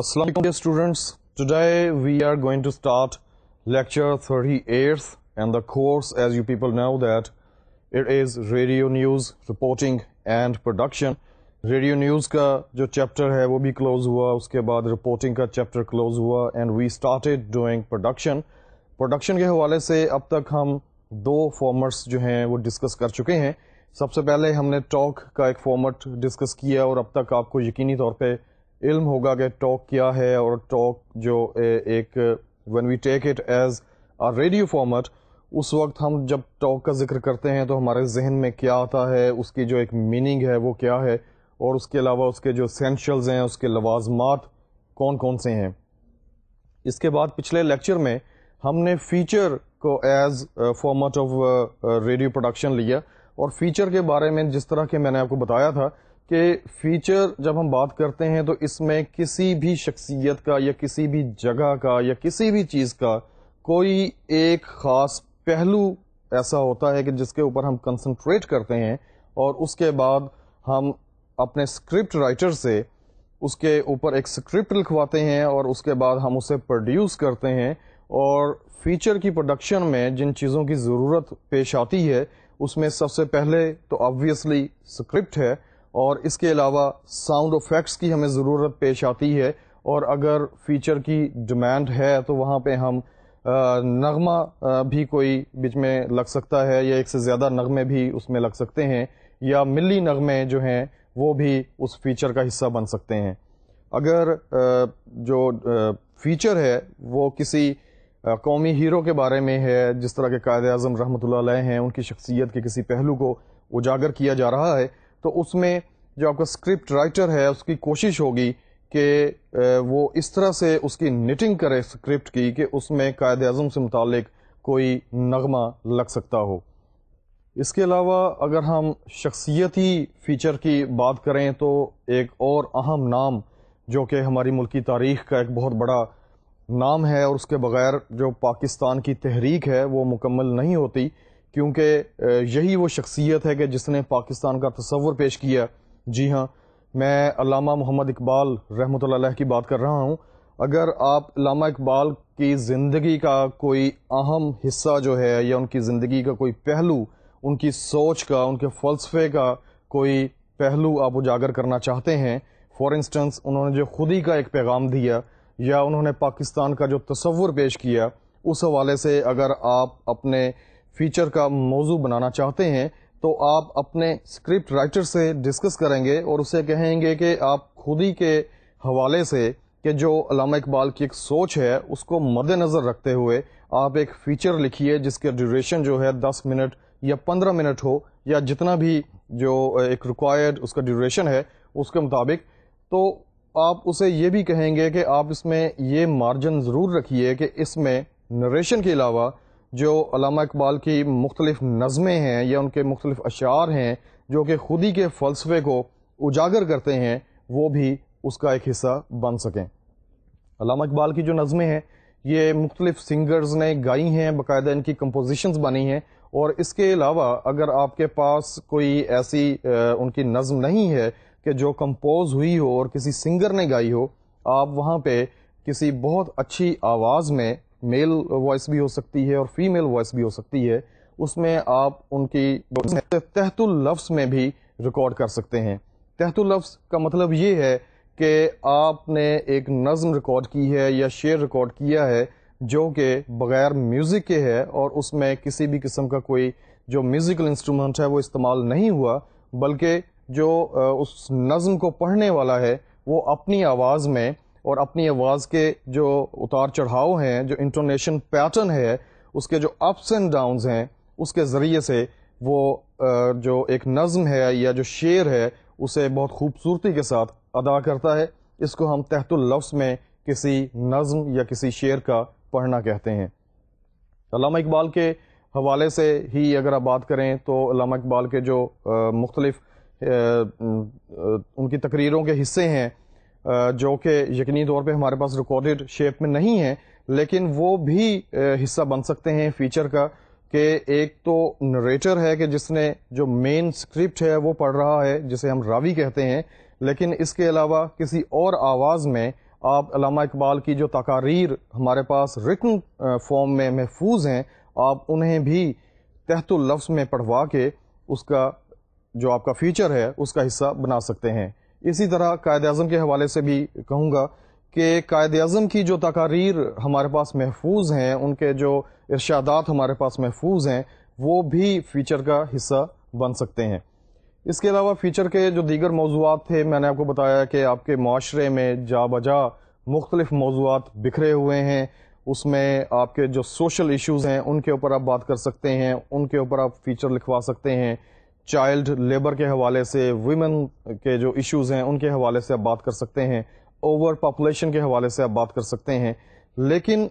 Assalamualaikum dear students. Today we are going to start lecture 38 and the course as you people know that it is radio news reporting and production. Radio news का जो chapter है वो भी close हुआ उसके बाद reporting का chapter close हुआ and we started doing production production के हवाले से अब तक हम दो फॉर्मेट्स जो हैं वो डिस्कस कर चुके हैं सबसे पहले हमने टॉक का एक फॉर्मेट डिस्कस किया और अब तक आपको यकीनी तौर पर इल्म होगा कि टॉक क्या है और टॉक जो एक one we take it as a radio format उस वक्त हम जब टॉक का जिक्र करते हैं तो हमारे जहन में क्या आता है उसकी जो एक मीनिंग है वो क्या है और उसके अलावा उसके जो सेंशल्स हैं उसके लवाजमात कौन कौन से हैं इसके बाद पिछले लेक्चर में हमने फीचर को as format of radio production लिया और फीचर के बारे में जिस तरह के मैंने आपको बताया था कि फीचर जब हम बात करते हैं तो इसमें किसी भी शख्सियत का या किसी भी जगह का या किसी भी चीज़ का कोई एक ख़ास पहलू ऐसा होता है कि जिसके ऊपर हम कंसंट्रेट करते हैं और उसके बाद हम अपने स्क्रिप्ट राइटर से उसके ऊपर एक स्क्रिप्ट लिखवाते हैं और उसके बाद हम उसे प्रोड्यूस करते हैं और फीचर की प्रोडक्शन में जिन चीज़ों की ज़रूरत पेश आती है उसमें सबसे पहले तो ऑब्वियसली स्क्रिप्ट है और इसके अलावा साउंड इफ़ेक्ट्स की हमें ज़रूरत पेश आती है और अगर फीचर की डिमांड है तो वहाँ पे हम नगमा भी कोई बीच में लग सकता है या एक से ज़्यादा नगमे भी उसमें लग सकते हैं या मिली नगमे जो हैं वो भी उस फीचर का हिस्सा बन सकते हैं अगर जो फीचर है वो किसी कौमी हीरो के बारे में है जिस तरह के कायद अजम रहमत हैं उनकी शख्सियत के किसी पहलू को उजागर किया जा रहा है तो उसमें जो आपका स्क्रिप्ट राइटर है उसकी कोशिश होगी कि वो इस तरह से उसकी निटिंग करे स्क्रिप्ट की कि उसमें कायद अजम से मुतक कोई नगमा लग सकता हो इसके अलावा अगर हम शख्सियती फ़ीचर की बात करें तो एक और अहम नाम जो कि हमारी मुल्की तारीख़ का एक बहुत बड़ा नाम है और उसके बग़ैर जो पाकिस्तान की तहरीक है वो मुकम्मल नहीं होती क्योंकि यही वो शख्सियत है कि जिसने पाकिस्तान का तस्वुर पेश किया जी हाँ मैं अलामा मोहम्मद इकबाल रहमत की बात कर रहा हूँ अगर आप लामा इकबाल की ज़िंदगी का कोई अहम हिस्सा जो है या उनकी ज़िंदगी का कोई पहलू उनकी सोच का उनके फ़लसफ़े का कोई पहलू आप उजागर करना चाहते हैं फॉर इंस्टेंस उन्होंने जो खुद ही का एक पैगाम दिया या उन्होंने पाकिस्तान का जो तस्वुर पेश किया उस हवाले से अगर आप अपने फीचर का मौजू बनाना चाहते हैं तो आप अपने स्क्रिप्ट राइटर से डिस्कस करेंगे और उसे कहेंगे कि आप खुद ही के हवाले से कि जो अलामा इकबाल की एक सोच है उसको मद्देनज़र रखते हुए आप एक फ़ीचर लिखिए जिसके ड्यूरेशन जो है दस मिनट या पंद्रह मिनट हो या जितना भी जो एक रिक्वायर्ड उसका ड्यूरेशन है उसके मुताबिक तो आप उसे ये भी कहेंगे कि आप इसमें ये मार्जिन ज़रूर रखिए कि इसमें नरेशन के अलावा जो अलामा इकबाल की मुख्तलिफ़ नज़में हैं या उनके मुख्तलिफ़ अशार हैं जो कि खुद ही के फ़लसफ़े को उजागर करते हैं वो भी उसका एक हिस्सा बन सकें इकबाल की जो नज़में हैं ये मुख्तलिफ़ सिंगर्स ने गाई हैं बाकायदा इनकी कम्पोज़िशन बनी हैं और इसके अलावा अगर आपके पास कोई ऐसी आ, उनकी नज़म नहीं है कि जो कम्पोज़ हुई हो और किसी सिंगर ने गाई हो आप वहाँ पर किसी बहुत अच्छी आवाज़ में मेल वॉइस भी हो सकती है और फीमेल वॉइस भी हो सकती है उसमें आप उनकी तहतुल लफ्स में भी रिकॉर्ड कर सकते हैं तहतुल लफ्स का मतलब ये है कि आपने एक नज़म रिकॉर्ड की है या शेर रिकॉर्ड किया है जो कि बग़ैर म्यूज़िक के है और उसमें किसी भी किस्म का कोई जो म्यूज़िकल इंस्ट्रूमेंट है वो इस्तेमाल नहीं हुआ बल्कि जो उस नज़म को पढ़ने वाला है वो अपनी आवाज़ में और अपनी आवाज़ के जो उतार चढ़ाव हैं जो इंटोनेशन पैटर्न है उसके जो अप्स एंड डाउन्स हैं उसके ज़रिए से वो जो एक नज़म है या जो शेर है उसे बहुत खूबसूरती के साथ अदा करता है इसको हम तहतुल लफ्स में किसी नज़म या किसी शेर का पढ़ना कहते हैं अलामा इकबाल के हवाले से ही अगर आप बात करें तो अलामा इकबाल के जो मुख्तलिफ़ उनकी तकरीरों के हिस्से हैं जो कि यकीनी तौर पे हमारे पास रिकॉर्डेड शेप में नहीं है लेकिन वो भी हिस्सा बन सकते हैं फीचर का कि एक तो नरेटर है कि जिसने जो मेन स्क्रिप्ट है वो पढ़ रहा है जिसे हम रावी कहते हैं लेकिन इसके अलावा किसी और आवाज़ में आप अलामा इकबाल की जो तकारीर हमारे पास रिटन फॉर्म में महफूज हैं आप उन्हें भी तहतुल्लफ्स में पढ़वा के उसका जो आपका फीचर है उसका हिस्सा बना सकते हैं इसी तरह कायद अजम के हवाले से भी कहूँगा कि कायद अजम की जो तकारीर हमारे पास महफूज हैं उनके जो इर्शादात हमारे पास महफूज हैं वो भी फीचर का हिस्सा बन सकते हैं इसके अलावा फीचर के जो दीगर मौजूद थे मैंने आपको बताया कि आपके माशरे में जा बजा मुख्तलिफ मौजूद बिखरे हुए हैं उसमें आपके जो सोशल इश्यूज़ हैं उनके ऊपर आप बात कर सकते हैं उनके ऊपर आप फीचर लिखवा सकते हैं चाइल्ड लेबर के हवाले से वुमेन के जो इश्यूज़ हैं उनके हवाले से आप बात कर सकते हैं ओवर पॉपुलेशन के हवाले से आप बात कर सकते हैं लेकिन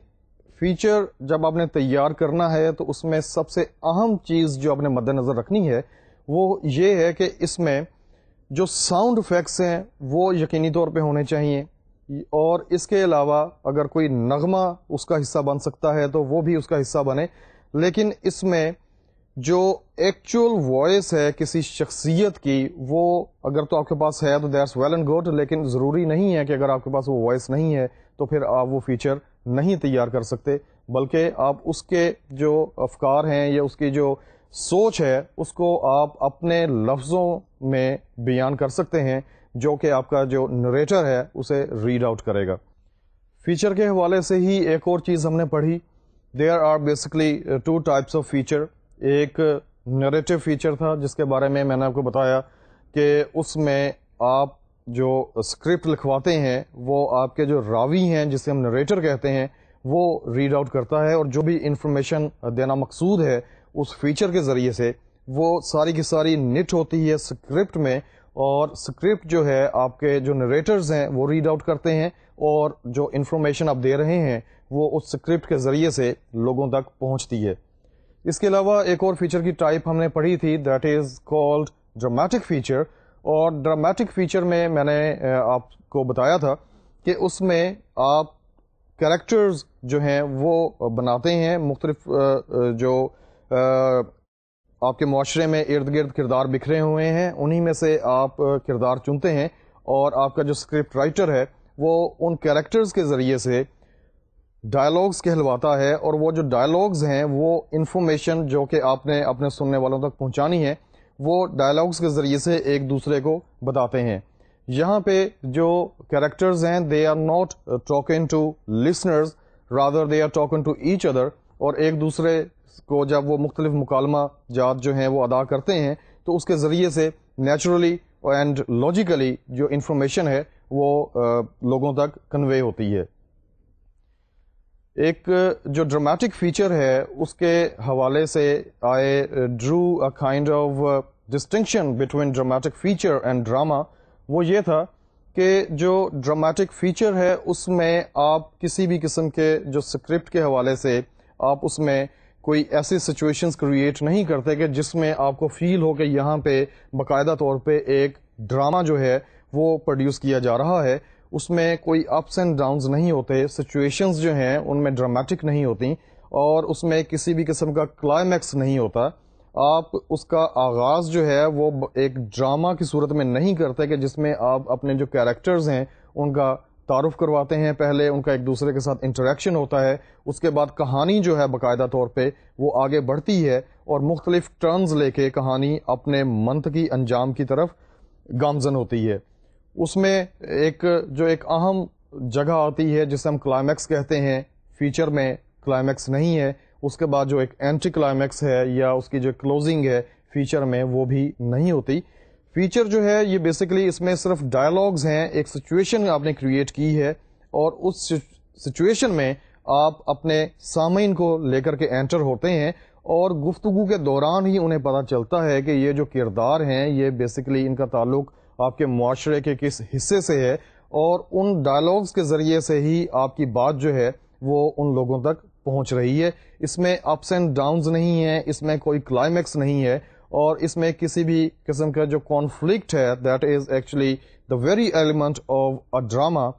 फीचर जब आपने तैयार करना है तो उसमें सबसे अहम चीज़ जो आपने मद्देनज़र रखनी है वो ये है कि इसमें जो साउंड इफेक्ट्स हैं वो यकीनी तौर पे होने चाहिए और इसके अलावा अगर कोई नगमा उसका हिस्सा बन सकता है तो वो भी उसका हिस्सा बने लेकिन इसमें जो एक्चुअल वॉइस है किसी शख्सियत की वो अगर तो आपके पास है तो दैट्स वेल एंड गुड लेकिन ज़रूरी नहीं है कि अगर आपके पास वो वॉइस नहीं है तो फिर आप वो फीचर नहीं तैयार कर सकते बल्कि आप उसके जो अफकार हैं या उसकी जो सोच है उसको आप अपने लफ्ज़ों में बयान कर सकते हैं जो कि आपका जो नरेटर है उसे रीड आउट करेगा फीचर के हवाले से ही एक और चीज़ हमने पढ़ी there are basically two types of feature एक नरेटिव फीचर था जिसके बारे में मैंने आपको बताया कि उसमें आप जो स्क्रिप्ट लिखवाते हैं वो आपके जो रावी हैं जिसे हम नरेटर कहते हैं वो रीड आउट करता है और जो भी इंफॉर्मेशन देना मकसूद है उस फीचर के ज़रिए से वो सारी की सारी निट होती है स्क्रिप्ट में और स्क्रिप्ट जो है आपके जो नरेटर्स हैं वो रीड आउट करते हैं और जो इन्फॉर्मेशन आप दे रहे हैं वो उस स्क्रिप्ट के ज़रिए से लोगों तक पहुंचती है इसके अलावा एक और फीचर की टाइप हमने पढ़ी थी that is called dramatic feature और ड्रामेटिक फीचर में मैंने आपको बताया था कि उसमें आप कैरेक्टर्स जो हैं वो बनाते हैं मुख्तलिफ जो आपके माशरे में इर्द गिर्द किरदार बिखरे हुए हैं उन्हीं में से आप किरदार चुनते हैं और आपका जो स्क्रिप्ट राइटर है वो उन कैरेक्टर्स के ज़रिए से डायलॉग्स कहलवाता है और वो जो डायलॉग्स हैं वो इन्फॉर्मेशन जो कि आपने अपने सुनने वालों तक पहुंचानी है वो डायलॉग्स के ज़रिए से एक दूसरे को बताते हैं यहाँ पे जो कैरेक्टर्स हैं they are not talking to listeners rather they are talking to each other और एक दूसरे को जब वो मुख्तलिफ मुकालमा जात जो हैं वो अदा करते हैं तो उसके ज़रिए से नेचुरली एंड लॉजिकली जो इन्फॉर्मेशन है वो आ, लोगों तक कन्वे होती है एक जो ड्रामेटिक फीचर है उसके हवाले से I drew a kind of distinction between dramatic feature and drama वो ये था कि जो ड्रामेटिक फीचर है उसमें आप किसी भी किस्म के जो स्क्रिप्ट के हवाले से आप उसमें कोई ऐसी सिचुएशंस क्रिएट नहीं करते कि जिसमें आपको फील हो कि यहाँ पे बाकायदा तौर पे एक ड्रामा जो है वो प्रोड्यूस किया जा रहा है उसमें कोई अप्स एंड डाउन्स नहीं होते सिचुएशंस जो हैं उनमें ड्रामेटिक नहीं होती और उसमें किसी भी किस्म का क्लाइमैक्स नहीं होता आप उसका आगाज़ जो है वो एक ड्रामा की सूरत में नहीं करते कि जिसमें आप अपने जो कैरेक्टर्स हैं उनका तारफ़ करवाते हैं पहले उनका एक दूसरे के साथ इंटरेक्शन होता है उसके बाद कहानी जो है बाकायदा तौर पे वो आगे बढ़ती है और मुख्तलिफ टर्न्स लेके कहानी अपने मनतकी अंजाम की तरफ गामजन होती है उसमें एक जो एक अहम जगह आती है जिसे हम क्लाइमैक्स कहते हैं फीचर में क्लाइमैक्स नहीं है उसके बाद जो एक एंट्री क्लाइमैक्स है या उसकी जो क्लोजिंग है फीचर में वो भी नहीं होती फीचर जो है ये बेसिकली इसमें सिर्फ डायलॉग्स हैं एक सिचुएशन आपने क्रिएट की है और उस सिचुएशन में आप अपने सामीन को लेकर के एंटर होते हैं और गुफ्तगु के दौरान ही उन्हें पता चलता है कि ये जो किरदार हैं ये बेसिकली इनका ताल्लुक आपके माशरे के किस हिस्से से है और उन डायलॉग्स के ज़रिए से ही आपकी बात जो है वो उन लोगों तक पहुंच रही है इसमें अप्स एंड डाउन्स नहीं है इसमें कोई क्लाइमैक्स नहीं है और इसमें किसी भी किस्म का जो कॉन्फ्लिक्ट है that is actually the very element of a drama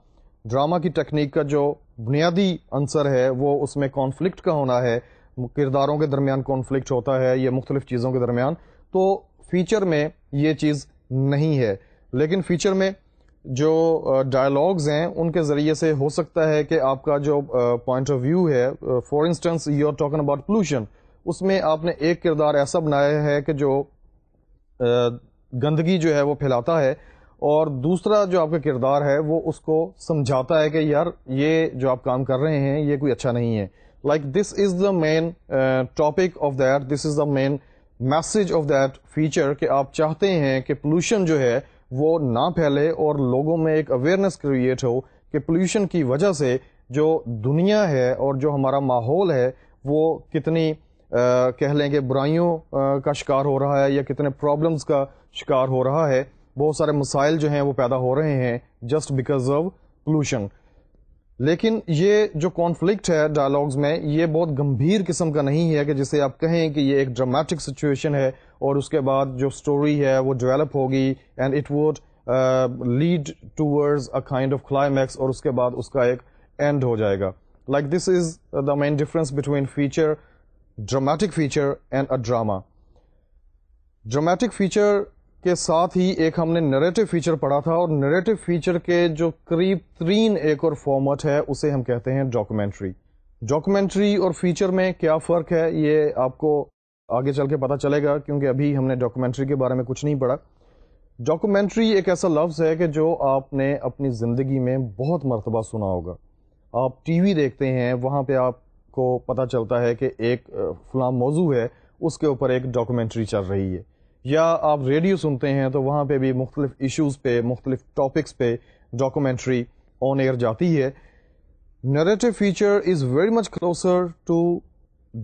drama की टेक्निक का जो बुनियादी अंसर है वो उसमें कॉन्फ्लिक्ट का होना है किरदारों के दरमियान कॉन्फ्लिक्ट होता है या मुख्तलिफ चीज़ों के दरमियान तो फीचर में ये चीज़ नहीं है लेकिन फ्यूचर में जो डायलॉग्स हैं उनके ज़रिए से हो सकता है कि आपका जो पॉइंट ऑफ व्यू है for instance you are talking about pollution उसमें आपने एक किरदार ऐसा बनाया है कि जो गंदगी जो है वो फैलाता है और दूसरा जो आपका किरदार है वो उसको समझाता है कि यार ये जो आप काम कर रहे हैं ये कोई अच्छा नहीं है like this is the main topic of that this is the main message of that feature कि आप चाहते हैं कि पोल्यूशन जो है वो ना फैले और लोगों में एक अवेयरनेस क्रिएट हो कि पोल्यूशन की वजह से जो दुनिया है और जो हमारा माहौल है वो कितनी Uh, कह लें कि बुराइयों uh, का शिकार हो रहा है या कितने प्रॉब्लम्स का शिकार हो रहा है बहुत सारे मसाइल जो हैं वो पैदा हो रहे हैं जस्ट बिकॉज ऑफ पोलूशन लेकिन ये जो कॉन्फ्लिक्ट है डायलॉग्स में ये बहुत गंभीर किस्म का नहीं है कि जिसे आप कहें कि ये एक ड्रामेटिक सिचुएशन है और उसके बाद जो स्टोरी है वो डेवलप होगी and it would lead towards a kind of climax और उसके बाद उसका एक एंड हो जाएगा like this is the main difference between feature dramatic feature and a drama dramatic feature के साथ ही एक हमने नरेटिव फीचर पढ़ा था और नरेटिव फीचर के जो करीब तरीन एक और फॉर्मेट है उसे हम कहते हैं डॉक्यूमेंट्री डॉक्यूमेंट्री और फीचर में क्या फ़र्क है ये आपको आगे चल के पता चलेगा क्योंकि अभी हमने डॉक्यूमेंट्री के बारे में कुछ नहीं पढ़ा डॉक्यूमेंट्री एक ऐसा लफ्ज़ है कि जो आपने अपनी ज़िंदगी में बहुत मरतबा सुना होगा आप टीवी देखते हैं वहाँ पे आपको पता चलता है कि एक फ़लाँ मौजू है उसके ऊपर एक डॉक्यूमेंट्री चल रही है या आप रेडियो सुनते हैं तो वहाँ पे भी मुख्तलिफ इश्यूज़ पे मुख्तलिफ टॉपिक्स पे डॉक्यूमेंट्री ऑन एयर जाती है narrative feature is very much closer to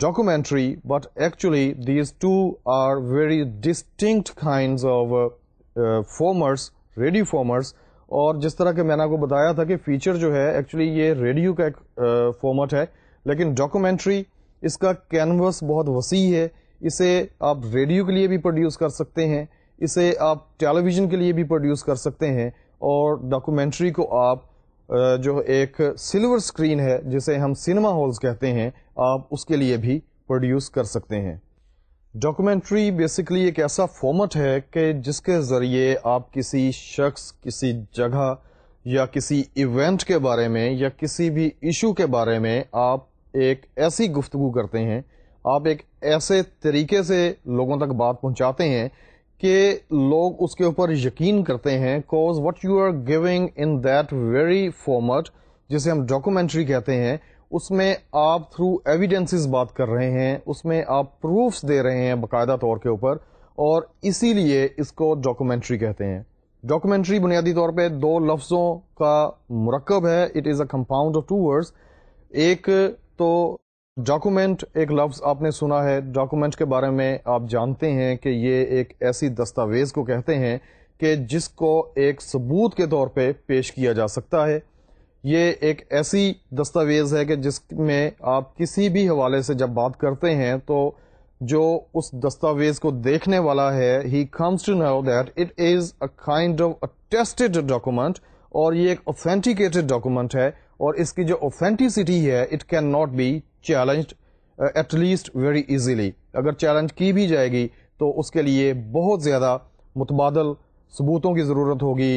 documentary but actually these two are very distinct kind of formats radio formats और जिस तरह के मैंने आपको बताया था कि फीचर जो है एक्चुअली ये रेडियो का एक फॉर्मेट uh, है लेकिन डॉक्यूमेंट्री इसका कैनवस बहुत वसी है इसे आप रेडियो के लिए भी प्रोड्यूस कर सकते हैं इसे आप टेलीविज़न के लिए भी प्रोड्यूस कर सकते हैं और डॉक्यूमेंट्री को आप जो एक सिल्वर स्क्रीन है जिसे हम सिनेमा हॉल्स कहते हैं आप उसके लिए भी प्रोड्यूस कर सकते हैं डॉक्यूमेंट्री बेसिकली एक ऐसा फॉर्मेट है कि जिसके ज़रिए आप किसी शख्स किसी जगह या किसी इवेंट के बारे में या किसी भी इशू के बारे में आप एक ऐसी गुफ्तु करते हैं आप एक ऐसे तरीके से लोगों तक बात पहुंचाते हैं कि लोग उसके ऊपर यकीन करते हैं cause what you are giving in that very format जिसे हम डॉक्यूमेंट्री कहते हैं उसमें आप थ्रू एविडेंसेस बात कर रहे हैं उसमें आप प्रूफ्स दे रहे हैं बाकायदा तौर के ऊपर और इसीलिए इसको डॉक्यूमेंट्री कहते हैं डॉक्यूमेंट्री बुनियादी तौर पे दो लफ्ज़ों का मरकब है it is a compound of two words एक तो डॉक्यूमेंट एक लफ्ज़ आपने सुना है डॉक्यूमेंट के बारे में आप जानते हैं कि ये एक ऐसी दस्तावेज़ को कहते हैं कि जिसको एक सबूत के तौर पे पेश किया जा सकता है ये एक ऐसी दस्तावेज़ है कि जिसमें आप किसी भी हवाले से जब बात करते हैं तो जो उस दस्तावेज़ को देखने वाला है he comes to know that it is a kind of a tested document और ये एक ऑथेंटिकेटेड डॉक्यूमेंट है और इसकी जो ऑथेंटिसिटी है it can not be challenge at least very easily अगर चैलेंज की भी जाएगी तो उसके लिए बहुत ज़्यादा मुतबादल सबूतों की ज़रूरत होगी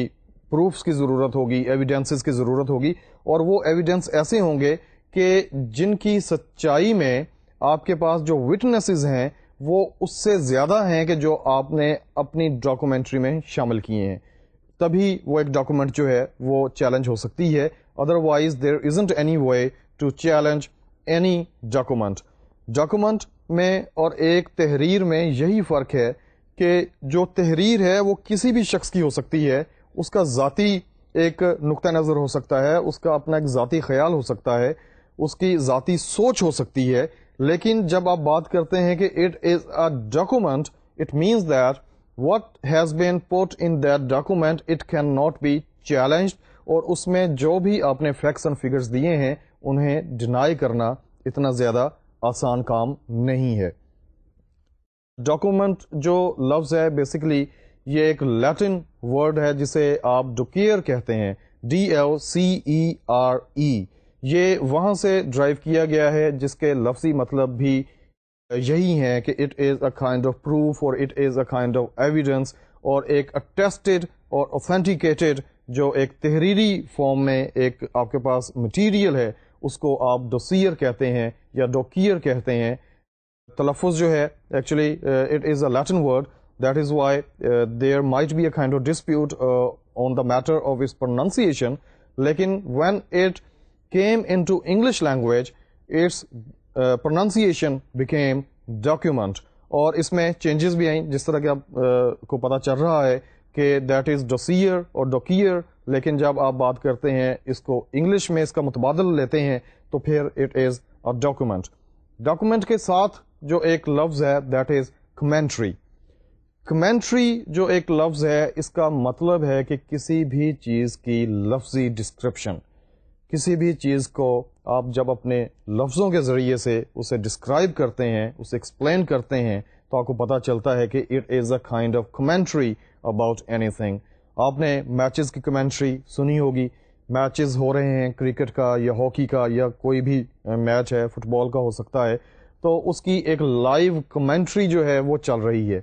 प्रूफ्स की ज़रूरत होगी एविडेंसेस की ज़रूरत होगी और वो एविडेंस ऐसे होंगे कि जिनकी सच्चाई में आपके पास जो विटनेसेस हैं वो उससे ज़्यादा हैं कि जो आपने अपनी डॉक्यूमेंट्री में शामिल किए हैं तभी वो एक डॉक्यूमेंट जो है वो चैलेंज हो सकती है otherwise there isn't any way to challenge any document document में और एक तहरीर में यही फ़र्क है कि जो तहरीर है वो किसी भी शख्स की हो सकती है उसका ज़ाती एक नुक़ नज़र हो सकता है उसका अपना एक ज़ाती ख्याल हो सकता है उसकी ज़ाती सोच हो सकती है लेकिन जब आप बात करते हैं कि it is a document it means that what has been put in that document it can not be challenge और उसमें जो भी आपने फैक्ट्स एंड फिगर्स दिए हैं उन्हें डिनाई करना इतना ज़्यादा आसान काम नहीं है डॉक्यूमेंट जो लफ्ज़ है बेसिकली ये एक लैटिन वर्ड है जिसे आप डोकियर कहते हैं D L C E R E ये वहाँ से ड्राइव किया गया है जिसके लफ्जी मतलब भी यही है कि it is a kind of proof और it is a kind of evidence और एक अटेस्टेड और ऑथेंटिकेटेड जो एक तहरीरी फॉर्म में एक आपके पास मटेरियल है उसको आप डोसियर कहते हैं या डोकियर कहते हैं तलफ़ जो है actually it is a Latin word that is why there might be a kind of dispute on the matter of its pronunciation लेकिन when it came into English language its pronunciation became document और इसमें changes भी आई जिस तरह के आप uh, को पता चल रहा है कि दैट इज़ डोसियर और डोकियर लेकिन जब आप बात करते हैं इसको इंग्लिश में इसका मुतबादल लेते हैं तो फिर it is a document document के साथ जो एक लफ्ज़ है दैट इज़ कमेंट्री कमेंट्री जो एक लफ्ज़ है इसका मतलब है कि किसी भी चीज़ की लफ्ज़ी डिस्क्रिप्शन किसी भी चीज़ को आप जब अपने लफ्ज़ों के ज़रिए से उसे डिस्क्राइब करते हैं उसे एक्सप्लेन करते हैं तो आपको पता चलता है कि it is a kind of commentary about anything आपने मैचेस की कमेंट्री सुनी होगी मैचेस हो रहे हैं क्रिकेट का या हॉकी का या कोई भी मैच है फुटबॉल का हो सकता है तो उसकी एक लाइव कमेंट्री जो है वो चल रही है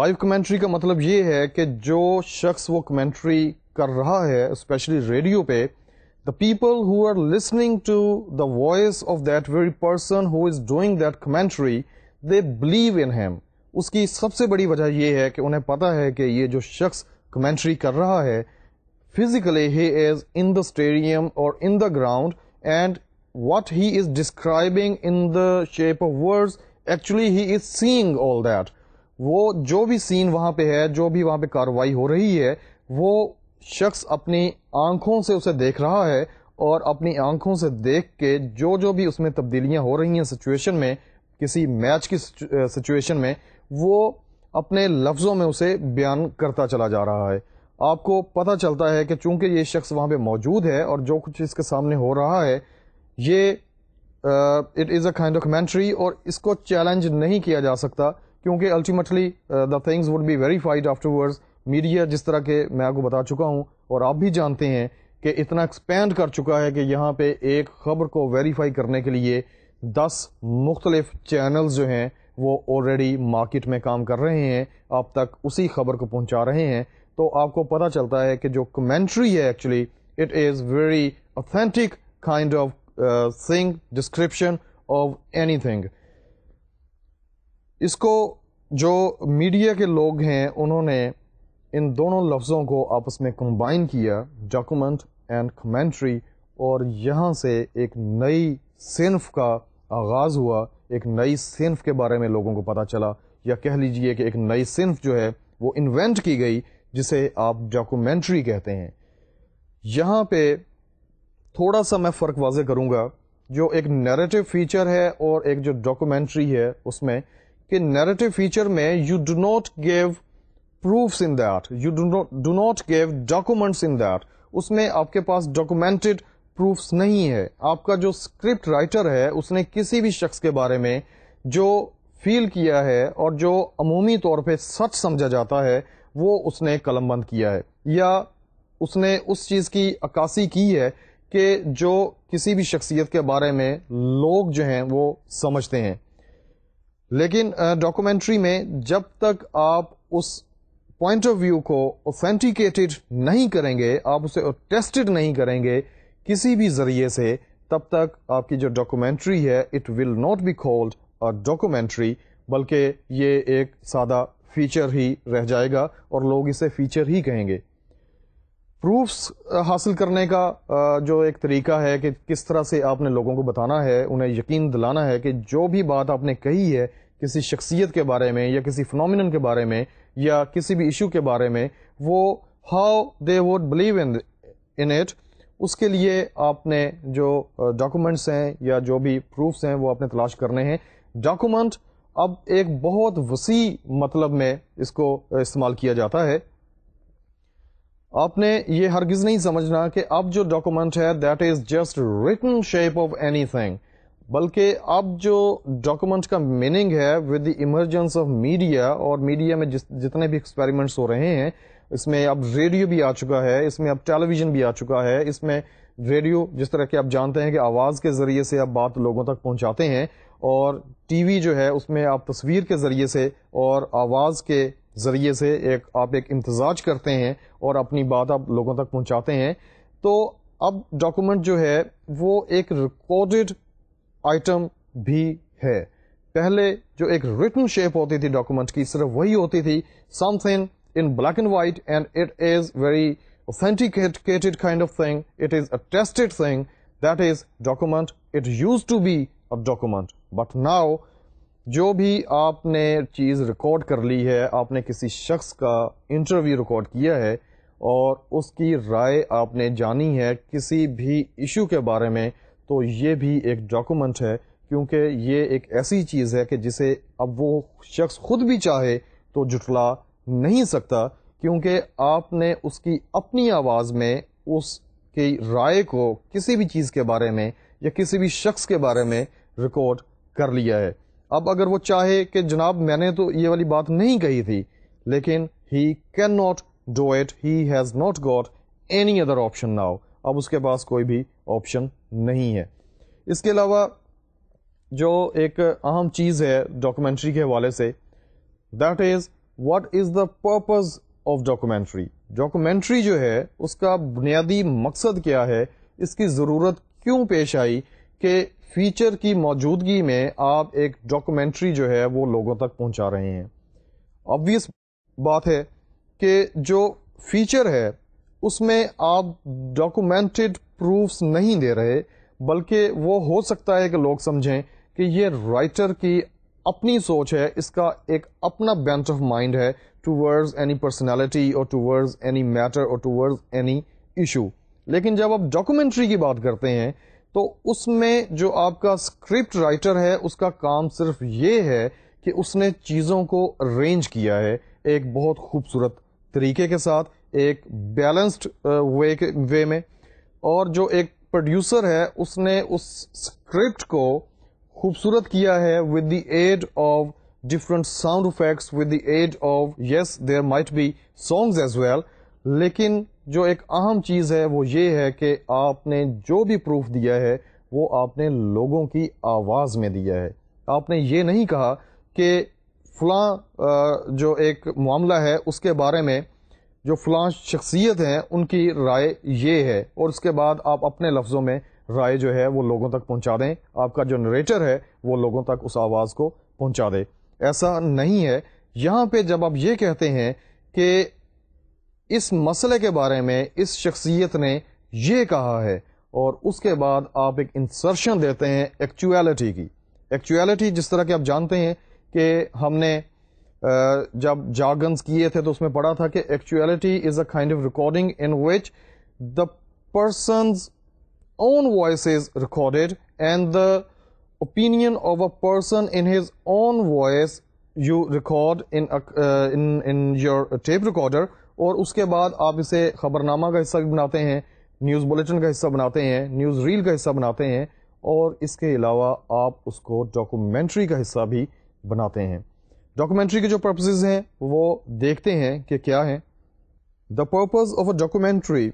लाइव कमेंट्री का मतलब ये है कि जो शख्स वो कमेंट्री कर रहा है स्पेशली रेडियो पे the people who are listening to the voice of that very person who is doing that commentary they believe in him उसकी सबसे बड़ी वजह यह है कि उन्हें पता है कि ये जो शख्स कमेंट्री कर रहा है physically he is in the stadium or in the ground and what he is describing in the shape of words actually he is seeing all that वो जो भी सीन वहाँ पे है जो भी वहाँ पे कार्रवाई हो रही है वो शख्स अपनी आंखों से उसे देख रहा है और अपनी आंखों से देख के जो जो भी उसमें तब्दीलियाँ हो रही हैं सिचुएशन में किसी मैच की सिचुएशन में वो अपने लफ्ज़ों में उसे बयान करता चला जा रहा है आपको पता चलता है कि चूंकि ये शख्स वहाँ पे मौजूद है और जो कुछ इसके सामने हो रहा है ये it is a kind of commentary और इसको चैलेंज नहीं किया जा सकता क्योंकि ultimately the things would be verified afterwards media जिस तरह के मैं आपको बता चुका हूँ और आप भी जानते हैं कि इतना एक्सपेंड कर चुका है कि यहाँ पे एक खबर को वेरीफाई करने के लिए दस मुख्तलिफ चैनल्स जो हैं वो ऑलरेडी मार्केट में काम कर रहे हैं आप तक उसी खबर को पहुंचा रहे हैं तो आपको पता चलता है कि जो कमेंट्री है actually it is very authentic kind of thing description of anything इसको जो मीडिया के लोग हैं उन्होंने इन दोनों लफ्ज़ों को आपस में कंबाइन किया डॉक्यूमेंट एंड कमेंट्री और यहाँ से एक नई सिनफ का आगाज़ हुआ एक नई सिनफ के बारे में लोगों को पता चला या कह लीजिए कि एक नई सिनफ जो है वो इन्वेंट की गई जिसे आप डॉक्यूमेंट्री कहते हैं यहाँ पे थोड़ा सा मैं फ़र्क वाजे करूँगा जो एक नैरेटिव फीचर है और एक जो डॉक्यूमेंट्री है उसमें कि नैरेटिव फीचर में you do not give proofs in that you do not do not give documents in that उसमें आपके पास डॉक्यूमेंटेड प्रूफ्स नहीं है आपका जो स्क्रिप्ट राइटर है उसने किसी भी शख्स के बारे में जो फील किया है और जो अमूमी तौर पे सच समझा जाता है वो उसने कलमबंद किया है या उसने उस चीज़ की अक्कासी की है कि जो किसी भी शख्सियत के बारे में लोग जो हैं वो समझते हैं लेकिन डॉक्यूमेंट्री में जब तक आप उस पॉइंट ऑफ व्यू को ऑथेंटिकेटेड नहीं करेंगे आप उसे टेस्टेड नहीं करेंगे किसी भी ज़रिए से तब तक आपकी जो डॉक्यूमेंट्री है it will not be called a documentary बल्कि ये एक सादा फीचर ही रह जाएगा और लोग इसे फीचर ही कहेंगे प्रूफ्स uh, हासिल करने का uh, जो एक तरीका है कि किस तरह से आपने लोगों को बताना है उन्हें यकीन दिलाना है कि जो भी बात आपने कही है किसी शख्सियत के बारे में या किसी फिनोमिन के बारे में या किसी भी इशू के बारे में वो how they would believe in in it उसके लिए आपने जो डॉक्यूमेंट्स हैं या जो भी प्रूफ्स हैं वो आपने तलाश करने हैं डॉक्यूमेंट अब एक बहुत वसी मतलब में इसको इस्तेमाल किया जाता है आपने ये हरगिज़ नहीं समझना कि अब जो डॉक्यूमेंट है that is just written shape of anything बल्कि अब जो डॉक्यूमेंट का मीनिंग है with the emergence of media और मीडिया में जिस जितने भी एक्सपेरिमेंट्स हो रहे हैं इसमें अब रेडियो भी आ चुका है इसमें अब टेलीविज़न भी आ चुका है इसमें रेडियो जिस तरह के आप जानते हैं कि आवाज़ के ज़रिए से आप बात लोगों तक पहुंचाते हैं और टीवी जो है उसमें आप तस्वीर के ज़रिए से और आवाज़ के ज़रिए से एक आप एक इम्तजाज करते हैं और अपनी बात आप लोगों तक पहुंचाते हैं तो अब डॉक्यूमेंट जो है वो एक रिकॉर्डेड आइटम भी है पहले जो एक रिटर्न शेप होती थी डॉक्यूमेंट की सिर्फ वही होती थी something in black and white and it is very authenticated kind of thing. It is a tested thing. That is document. It used to be a document. But now जो भी आपने चीज़ रिकॉर्ड कर ली है आपने किसी शख्स का इंटरव्यू रिकॉर्ड किया है और उसकी राय आपने जानी है किसी भी इशू के बारे में तो ये भी एक डॉक्यूमेंट है क्योंकि ये एक ऐसी चीज़ है कि जिसे अब वो शख्स खुद भी चाहे तो जुटला नहीं सकता क्योंकि आपने उसकी अपनी आवाज़ में उसकी राय को किसी भी चीज़ के बारे में या किसी भी शख्स के बारे में रिकॉर्ड कर लिया है अब अगर वो चाहे कि जनाब मैंने तो ये वाली बात नहीं कही थी लेकिन he can not do it he has not got any other option now अब उसके पास कोई भी ऑप्शन नहीं है इसके अलावा जो एक अहम चीज़ है डॉक्यूमेंट्री के हवाले से that is what is the purpose of documentary documentary जो है उसका बुनियादी मकसद क्या है इसकी ज़रूरत क्यों पेश आई कि फीचर की मौजूदगी में आप एक डॉक्यूमेंट्री जो है वो लोगों तक पहुंचा रहे हैं ऑब्वियस बात है कि जो फीचर है उसमें आप डॉक्यूमेंटेड प्रूफ्स नहीं दे रहे बल्कि वो हो सकता है कि लोग समझें कि ये राइटर की अपनी सोच है इसका एक अपना बेंच ऑफ माइंड है टूवर्ड्स एनी पर्सनैलिटी और टूवर्ड्स एनी मैटर और टूवर्ड्स एनी इशू लेकिन जब आप डॉक्यूमेंट्री की बात करते हैं तो उसमें जो आपका स्क्रिप्ट राइटर है उसका काम सिर्फ ये है कि उसने चीज़ों को अरेंज किया है एक बहुत खूबसूरत तरीके के साथ एक बैलेंस्ड वे uh, के वे में और जो एक प्रोड्यूसर है उसने उस स्क्रिप्ट को खूबसूरत किया है with the aid of different sound effects with the aid of yes there might be songs as well लेकिन जो एक अहम चीज़ है वो ये है कि आपने जो भी प्रूफ दिया है वो आपने लोगों की आवाज़ में दिया है आपने ये नहीं कहा कि फलां जो एक मामला है उसके बारे में जो फलां शख्सियत हैं उनकी राय ये है और उसके बाद आप अपने लफ्ज़ों में राय जो है वो लोगों तक पहुंचा दें आपका जो नरेटर है वो लोगों तक उस आवाज़ को पहुंचा दे ऐसा नहीं है यहाँ पे जब आप ये कहते हैं कि इस मसले के बारे में इस शख्सियत ने ये कहा है और उसके बाद आप एक इंसर्शन देते हैं एक्चुअलिटी की एक्चुअलिटी जिस तरह के आप जानते हैं कि हमने जब जागन्स किए थे तो उसमें पढ़ा था कि actuality is a kind of recording in which the person's own voice is recorded and the opinion of a person in his own voice you record in a, uh, in in your tape recorder और उसके बाद आप इसे खबरनामा का हिस्सा बनाते हैं news bulletin का हिस्सा बनाते हैं न्यूज़ रील का हिस्सा बनाते हैं और इसके अलावा आप उसको डॉक्यूमेंट्री का हिस्सा भी बनाते हैं डॉक्यूमेंट्री के जो पर्पसेज हैं वो देखते हैं कि क्या हैं the purpose of a documentary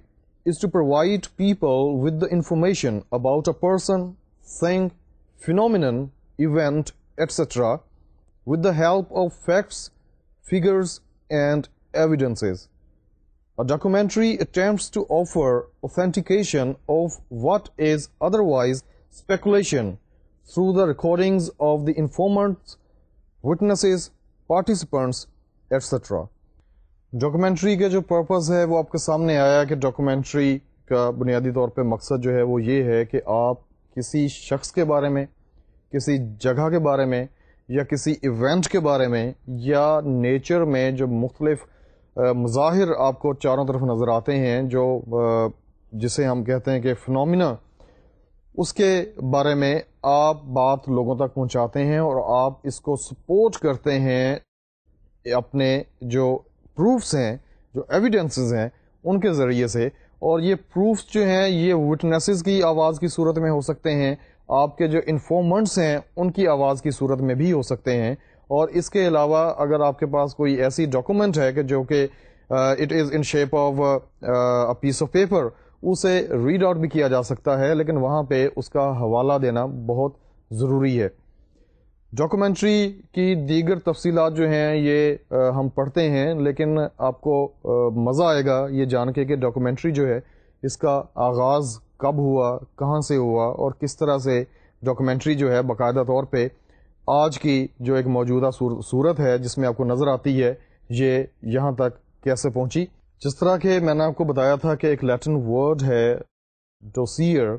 is to provide people with the information about a person, thing, phenomenon, event, etc. with the help of facts, figures, and evidences. A documentary attempts to offer authentication of what is otherwise speculation through the recordings of the informants, witnesses, participants, etc. Documentary का जो purpose है वो आपके सामने आया कि documentary का बुनियादी तौर पे मकसद जो है वो ये है कि आप किसी शख्स के बारे में किसी जगह के बारे में या किसी इवेंट के बारे में या नेचर में जो मुख्तलिफ मज़ाहिर आपको चारों तरफ नज़र आते हैं जो जिसे हम कहते हैं कि फ़िनमिना उसके बारे में आप बात लोगों तक पहुंचाते हैं और आप इसको सपोर्ट करते हैं अपने जो प्रूफ्स हैं जो एविडेंसेस हैं उनके ज़रिए से और ये प्रूफ्स जो हैं ये विटनेसेस की आवाज़ की सूरत में हो सकते हैं आपके जो इन्फॉर्मेंट्स हैं उनकी आवाज़ की सूरत में भी हो सकते हैं और इसके अलावा अगर आपके पास कोई ऐसी डॉक्यूमेंट है कि जो कि it is in shape of a piece of paper उसे रीड आउट भी किया जा सकता है लेकिन वहाँ पे उसका हवाला देना बहुत ज़रूरी है डॉक्यूमेंट्री की दीगर तफसीत जो हैं ये आ, हम पढ़ते हैं लेकिन आपको मज़ा आएगा ये जान के कि डॉक्यूमेंट्री जो है इसका आगाज़ कब हुआ कहाँ से हुआ और किस तरह से डॉक्यूमेंट्री जो है बाकायदा तौर पे आज की जो एक मौजूदा सूर, सूरत है जिसमें आपको नज़र आती है ये यहाँ तक कैसे पहुँची जिस तरह के मैंने आपको बताया था कि एक लैटिन वर्ड है डोसियर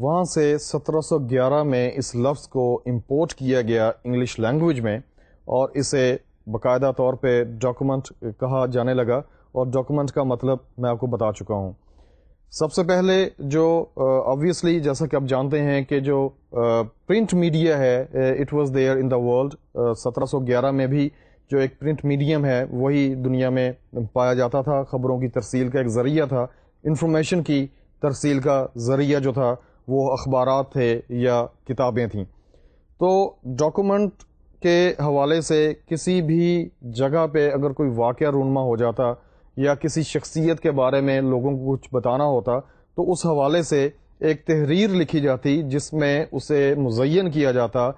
वहाँ से 1711 में इस लफ्ज़ को इंपोर्ट किया गया इंग्लिश लैंग्वेज में और इसे बाकायदा तौर पे डॉक्यूमेंट कहा जाने लगा और डॉक्यूमेंट का मतलब मैं आपको बता चुका हूँ सबसे पहले जो ऑब्वियसली uh, जैसा कि आप जानते हैं कि जो प्रिंट uh, मीडिया है it was there in the world 1711 में भी जो एक प्रिंट मीडियम है वही दुनिया में पाया जाता था ख़बरों की तरसील का एक ज़रिया था इंफॉर्मेशन की तरसील का ज़रिया जो था वो अखबार थे या किताबें थीं तो डॉक्यूमेंट के हवाले से किसी भी जगह पे अगर कोई वाक़ रूनमा हो जाता या किसी शख्सियत के बारे में लोगों को कुछ बताना होता तो उस हवाले से एक तहरीर लिखी जाती जिसमें उसे मुजैन किया जाता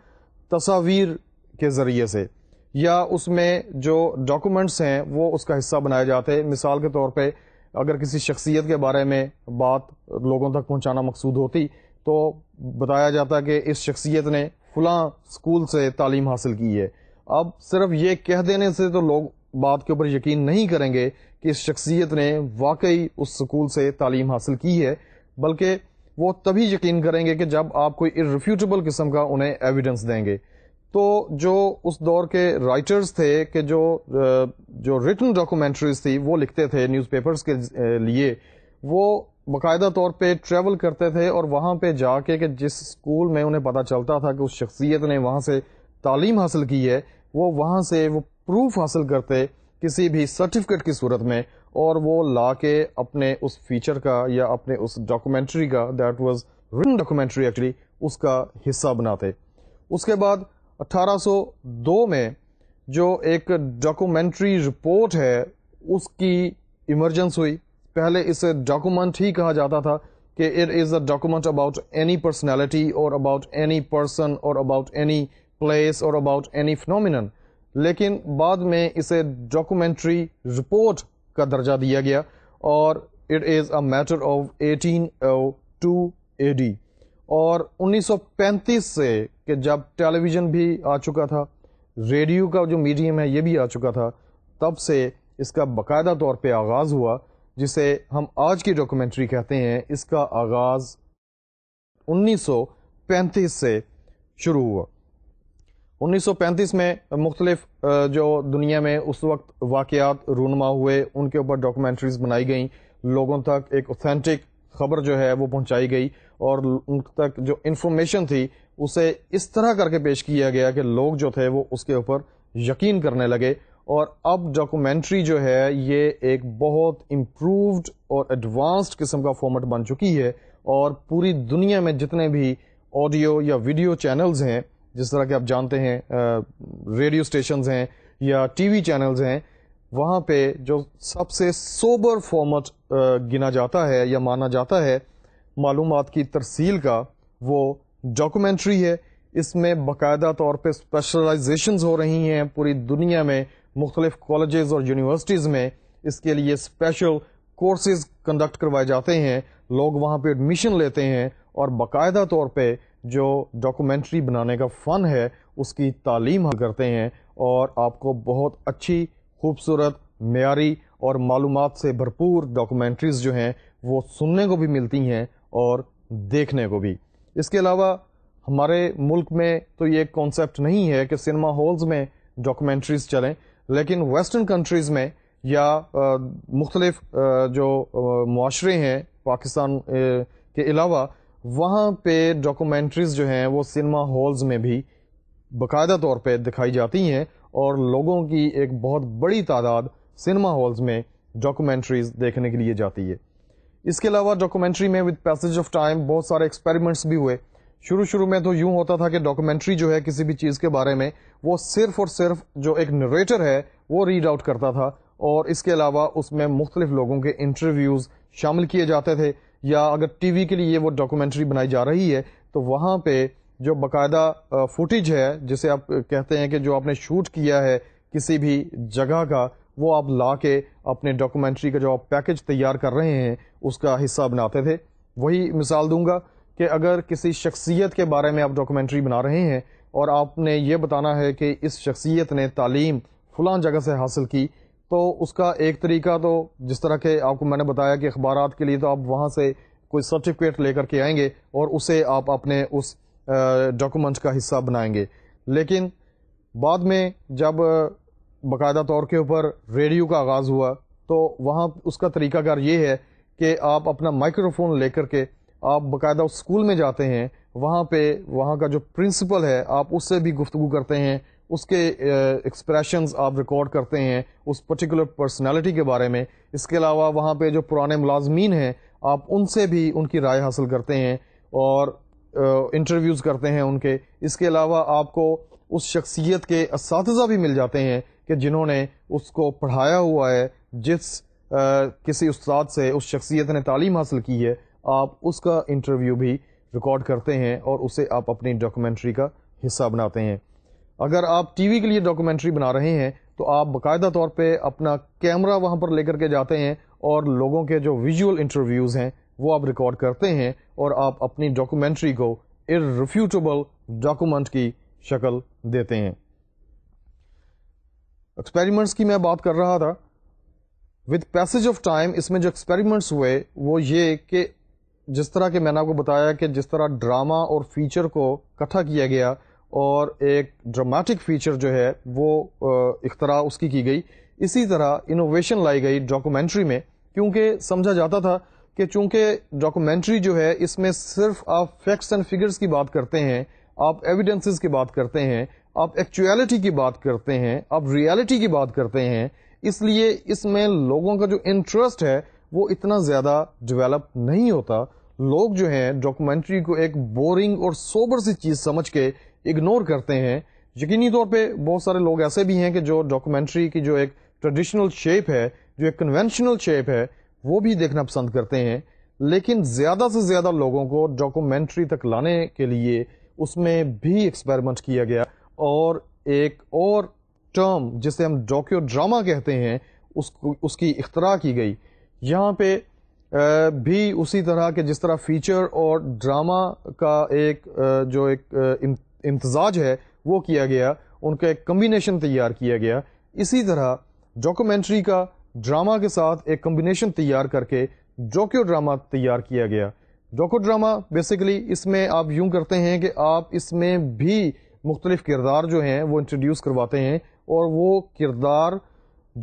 तस्वीर के ज़रिए से या उसमें जो डॉक्यूमेंट्स हैं वो उसका हिस्सा बनाए जाते मिसाल के तौर पर अगर किसी शख्सियत के बारे में बात लोगों तक पहुंचाना मकसूद होती तो बताया जाता कि इस शख्सियत ने फलां स्कूल से तालीम हासिल की है अब सिर्फ ये कह देने से तो लोग बात के ऊपर यकीन नहीं करेंगे कि इस शख्सियत ने वाकई उस स्कूल से तालीम हासिल की है बल्कि वो तभी यकीन करेंगे कि जब आप कोई इररिफ्यूटेबल किस्म का उन्हें एविडेंस देंगे तो जो उस दौर के राइटर्स थे कि जो जो रिटन डॉक्यूमेंट्रीज थी वो लिखते थे न्यूज़पेपर्स के लिए वो बाकायदा तौर पे ट्रैवल करते थे और वहाँ पे जाके कि जिस स्कूल में उन्हें पता चलता था कि उस शख्सियत ने वहाँ से तालीम हासिल की है वो वहाँ से वो प्रूफ हासिल करते किसी भी सर्टिफिकेट की सूरत में और वो ला के अपने उस फीचर का या अपने उस डॉक्यूमेंट्री का that was written documentary actually उसका हिस्सा बनाते उसके बाद 1802 में जो एक डॉक्यूमेंट्री रिपोर्ट है उसकी इमरजेंस हुई पहले इसे डॉक्यूमेंट ही कहा जाता था कि it is a document about any personality और अबाउट एनी पर्सन और अबाउट एनी प्लेस और अबाउट एनी फिनोमिन लेकिन बाद में इसे डॉक्यूमेंट्री रिपोर्ट का दर्जा दिया गया और it is a matter of 1802 AD और 1935 से कि जब टेलीविज़न भी आ चुका था रेडियो का जो मीडियम है ये भी आ चुका था तब से इसका बाकायदा तौर पे आगाज़ हुआ जिसे हम आज की डॉक्यूमेंट्री कहते हैं इसका आगाज़ 1935 से शुरू हुआ 1935 में मुख्तलिफ जो दुनिया में उस वक्त वाक़ात रूनमा हुए उनके ऊपर डॉक्यूमेंट्रीज़ बनाई गई लोगों तक एक ऑथेंटिक खबर जो है वो पहुंचाई गई और उन तक जो इन्फॉर्मेशन थी उसे इस तरह करके पेश किया गया कि लोग जो थे वो उसके ऊपर यकीन करने लगे और अब डॉक्यूमेंट्री जो है ये एक बहुत इम्प्रूव्ड और एडवांस्ड किस्म का फॉर्मेट बन चुकी है और पूरी दुनिया में जितने भी ऑडियो या वीडियो चैनल्स हैं जिस तरह के आप जानते हैं रेडियो स्टेशन हैं या टीवी चैनल्स हैं वहाँ पे जो सबसे सोबर फॉर्मेट गिना जाता है या माना जाता है मालूम की तरसील का वो डॉक्यूमेंट्री है इसमें बाकायदा तौर पे स्पेशलाइजेशन हो रही हैं पूरी दुनिया में मुख्तलिफ़ कॉलेजेस और यूनिवर्सिटीज़ में इसके लिए स्पेशल कोर्सेज कंडक्ट करवाए जाते हैं लोग वहाँ पे एडमिशन लेते हैं और बाकायदा तौर पे जो डॉक्यूमेंट्री बनाने का फ़न है उसकी तालीम हम करते हैं और आपको बहुत अच्छी खूबसूरत मैारी और मालूम से भरपूर डॉक्यूमेंट्रीज़ जो हैं वो सुनने को भी मिलती हैं और देखने को भी इसके अलावा हमारे मुल्क में तो ये कॉन्सेप्ट नहीं है कि सिनेमा हॉल्स में डॉक्यूमेंट्रीज़ चलें लेकिन वेस्टर्न कंट्रीज़ में या मुख्तलिफ जो माशरे हैं पाकिस्तान के अलावा वहाँ पे डॉक्यूमेंट्रीज़ जो हैं वो सिनेमा हॉल्स में भी बाकायदा तौर पे दिखाई जाती हैं और लोगों की एक बहुत बड़ी तादाद सिनेमा हॉल्स में डॉक्यूमेंट्रीज देखने के लिए जाती है इसके अलावा डॉक्यूमेंट्री में विद पैसेज ऑफ टाइम बहुत सारे एक्सपेरिमेंट्स भी हुए शुरू शुरू में तो यूं होता था कि डॉक्यूमेंट्री जो है किसी भी चीज़ के बारे में वो सिर्फ और सिर्फ जो एक नरेटर है वो रीड आउट करता था और इसके अलावा उसमें मुख्तलिफ लोगों के इंटरव्यूज़ शामिल किए जाते थे या अगर टीवी के लिए वो डॉक्यूमेंट्री बनाई जा रही है तो वहाँ पे जो बाकायदा फुटेज है जिसे आप कहते हैं कि जो आपने शूट किया है किसी भी जगह का वो आप ला के अपने डॉक्यूमेंट्री का जो आप पैकेज तैयार कर रहे हैं उसका हिस्सा बनाते थे वही मिसाल दूंगा कि अगर किसी शख्सियत के बारे में आप डॉक्यूमेंट्री बना रहे हैं और आपने ये बताना है कि इस शख्सियत ने तालीम फ़लाँ जगह से हासिल की तो उसका एक तरीका तो जिस तरह के आपको मैंने बताया कि अखबार के लिए तो आप वहाँ से कोई सर्टिफिकेट लेकर के आएंगे और उसे आप अपने उस डॉक्यूमेंट का हिस्सा बनाएंगे लेकिन बाद में जब बाकायदा तौर के ऊपर रेडियो का आगाज़ हुआ तो वहाँ उसका तरीकाकार ये है कि आप अपना माइक्रोफोन लेकर के आप बाकायदा उस स्कूल में जाते हैं वहाँ पे वहाँ का जो प्रिंसिपल है आप उससे भी गुफ्तु करते हैं उसके एक्सप्रेशंस आप रिकॉर्ड करते हैं उस पर्टिकुलर पर्सनालिटी के बारे में इसके अलावा वहाँ पे जो पुराने मुलाजमीन हैं आप उनसे भी उनकी राय हासिल करते हैं और इंटरव्यूज़ करते हैं उनके इसके अलावा आपको उस शख्सियत के इस भी मिल जाते हैं कि जिन्होंने उसको पढ़ाया हुआ है जिस आ, किसी उस्ताद से उस शख्सियत ने तालीम हासिल की है आप उसका इंटरव्यू भी रिकॉर्ड करते हैं और उसे आप अपनी डॉक्यूमेंट्री का हिस्सा बनाते हैं अगर आप टीवी के लिए डॉक्यूमेंट्री बना रहे हैं तो आप बाकायदा तौर पे अपना कैमरा वहाँ पर लेकर के जाते हैं और लोगों के जो विजुअल इंटरव्यूज़ हैं वो आप रिकॉर्ड करते हैं और आप अपनी डॉक्यूमेंट्री को इररिफ्यूटेबल डॉक्यूमेंट की शक्ल देते हैं एक्सपेरिमेंट्स की मैं बात कर रहा था विद पैसेज ऑफ टाइम इसमें जो एक्सपेरिमेंट्स हुए वो ये कि जिस तरह के मैंने आपको बताया कि जिस तरह ड्रामा और फीचर को इकट्ठा किया गया और एक ड्रामेटिक फीचर जो है वो इख्तरा उसकी की गई इसी तरह इनोवेशन लाई गई डॉक्यूमेंट्री में क्योंकि समझा जाता था कि चूंकि डॉक्यूमेंट्री जो है इसमें सिर्फ आप फैक्ट्स एंड फिगर्स की बात करते हैं आप एविडेंसेस की बात करते हैं आप एक्चुअलिटी की बात करते हैं आप रियलिटी की बात करते हैं इसलिए इसमें लोगों का जो इंटरेस्ट है वो इतना ज़्यादा डेवलप नहीं होता लोग जो हैं डॉक्यूमेंट्री को एक बोरिंग और सोबर सी चीज़ समझ के इग्नोर करते हैं यकीनी तौर पे बहुत सारे लोग ऐसे भी हैं कि जो डॉक्यूमेंट्री की जो एक ट्रेडिशनल शेप है जो एक कन्वेंशनल शेप है वो भी देखना पसंद करते हैं लेकिन ज़्यादा से ज़्यादा लोगों को डॉक्यूमेंट्री तक लाने के लिए उसमें भी एक्सपेरिमेंट किया गया और एक और टर्म जिसे हम डॉक्यो ड्रामा कहते हैं उसको उसकी इख्तरा की गई यहाँ पे भी उसी तरह के जिस तरह फीचर और ड्रामा का एक जो एक इम्तजाज है वो किया गया उनका एक कम्बिनेशन तैयार किया गया इसी तरह डॉक्यूमेंट्री का ड्रामा के साथ एक कॉम्बिनेशन तैयार करके जोक्यो ड्रामा तैयार किया गया जोको ड्रामा बेसिकली इसमें आप यूं करते हैं कि आप इसमें भी मुख्तलिफ किरदार जो हैं वो इंट्रोड्यूस करवाते हैं और वो किरदार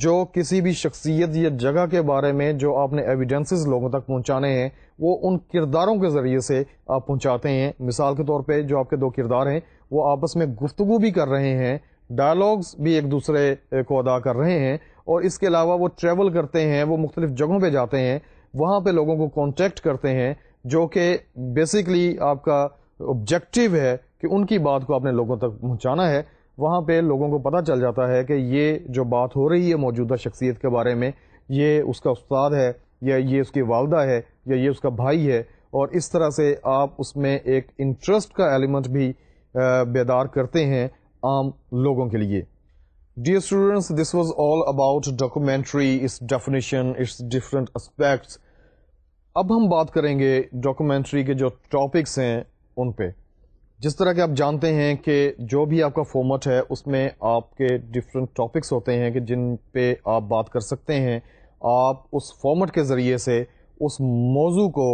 जो किसी भी शख्सियत या जगह के बारे में जो आपने एविडेंसेस लोगों तक पहुंचाने हैं वो उन किरदारों के ज़रिए से आप पहुंचाते हैं मिसाल के तौर पे जो आपके दो किरदार हैं वो आपस में गुफ्तगु भी कर रहे हैं डायलॉग्स भी एक दूसरे को अदा कर रहे हैं और इसके अलावा वो ट्रैवल करते हैं वो मुख्तलिफ जगहों पर जाते हैं वहाँ पर लोगों को कॉन्टेक्ट करते हैं जो कि बेसिकली आपका ऑब्जेक्टिव है कि उनकी बात को आपने लोगों तक पहुँचाना है वहाँ पे लोगों को पता चल जाता है कि ये जो बात हो रही है मौजूदा शख्सियत के बारे में ये उसका उस्ताद है या ये उसकी वालदा है या ये उसका भाई है और इस तरह से आप उसमें एक इंटरेस्ट का एलिमेंट भी बेदार करते हैं आम लोगों के लिए Dear students, this was all about documentary, its definition, its different aspects. अब हम बात करेंगे डॉक्यूमेंट्री के जो टॉपिक्स हैं उन पे जिस तरह के आप जानते हैं कि जो भी आपका फॉर्मेट है उसमें आपके डिफरेंट टॉपिक्स होते हैं कि जिन पे आप बात कर सकते हैं आप उस फॉर्मेट के ज़रिए से उस मौजू को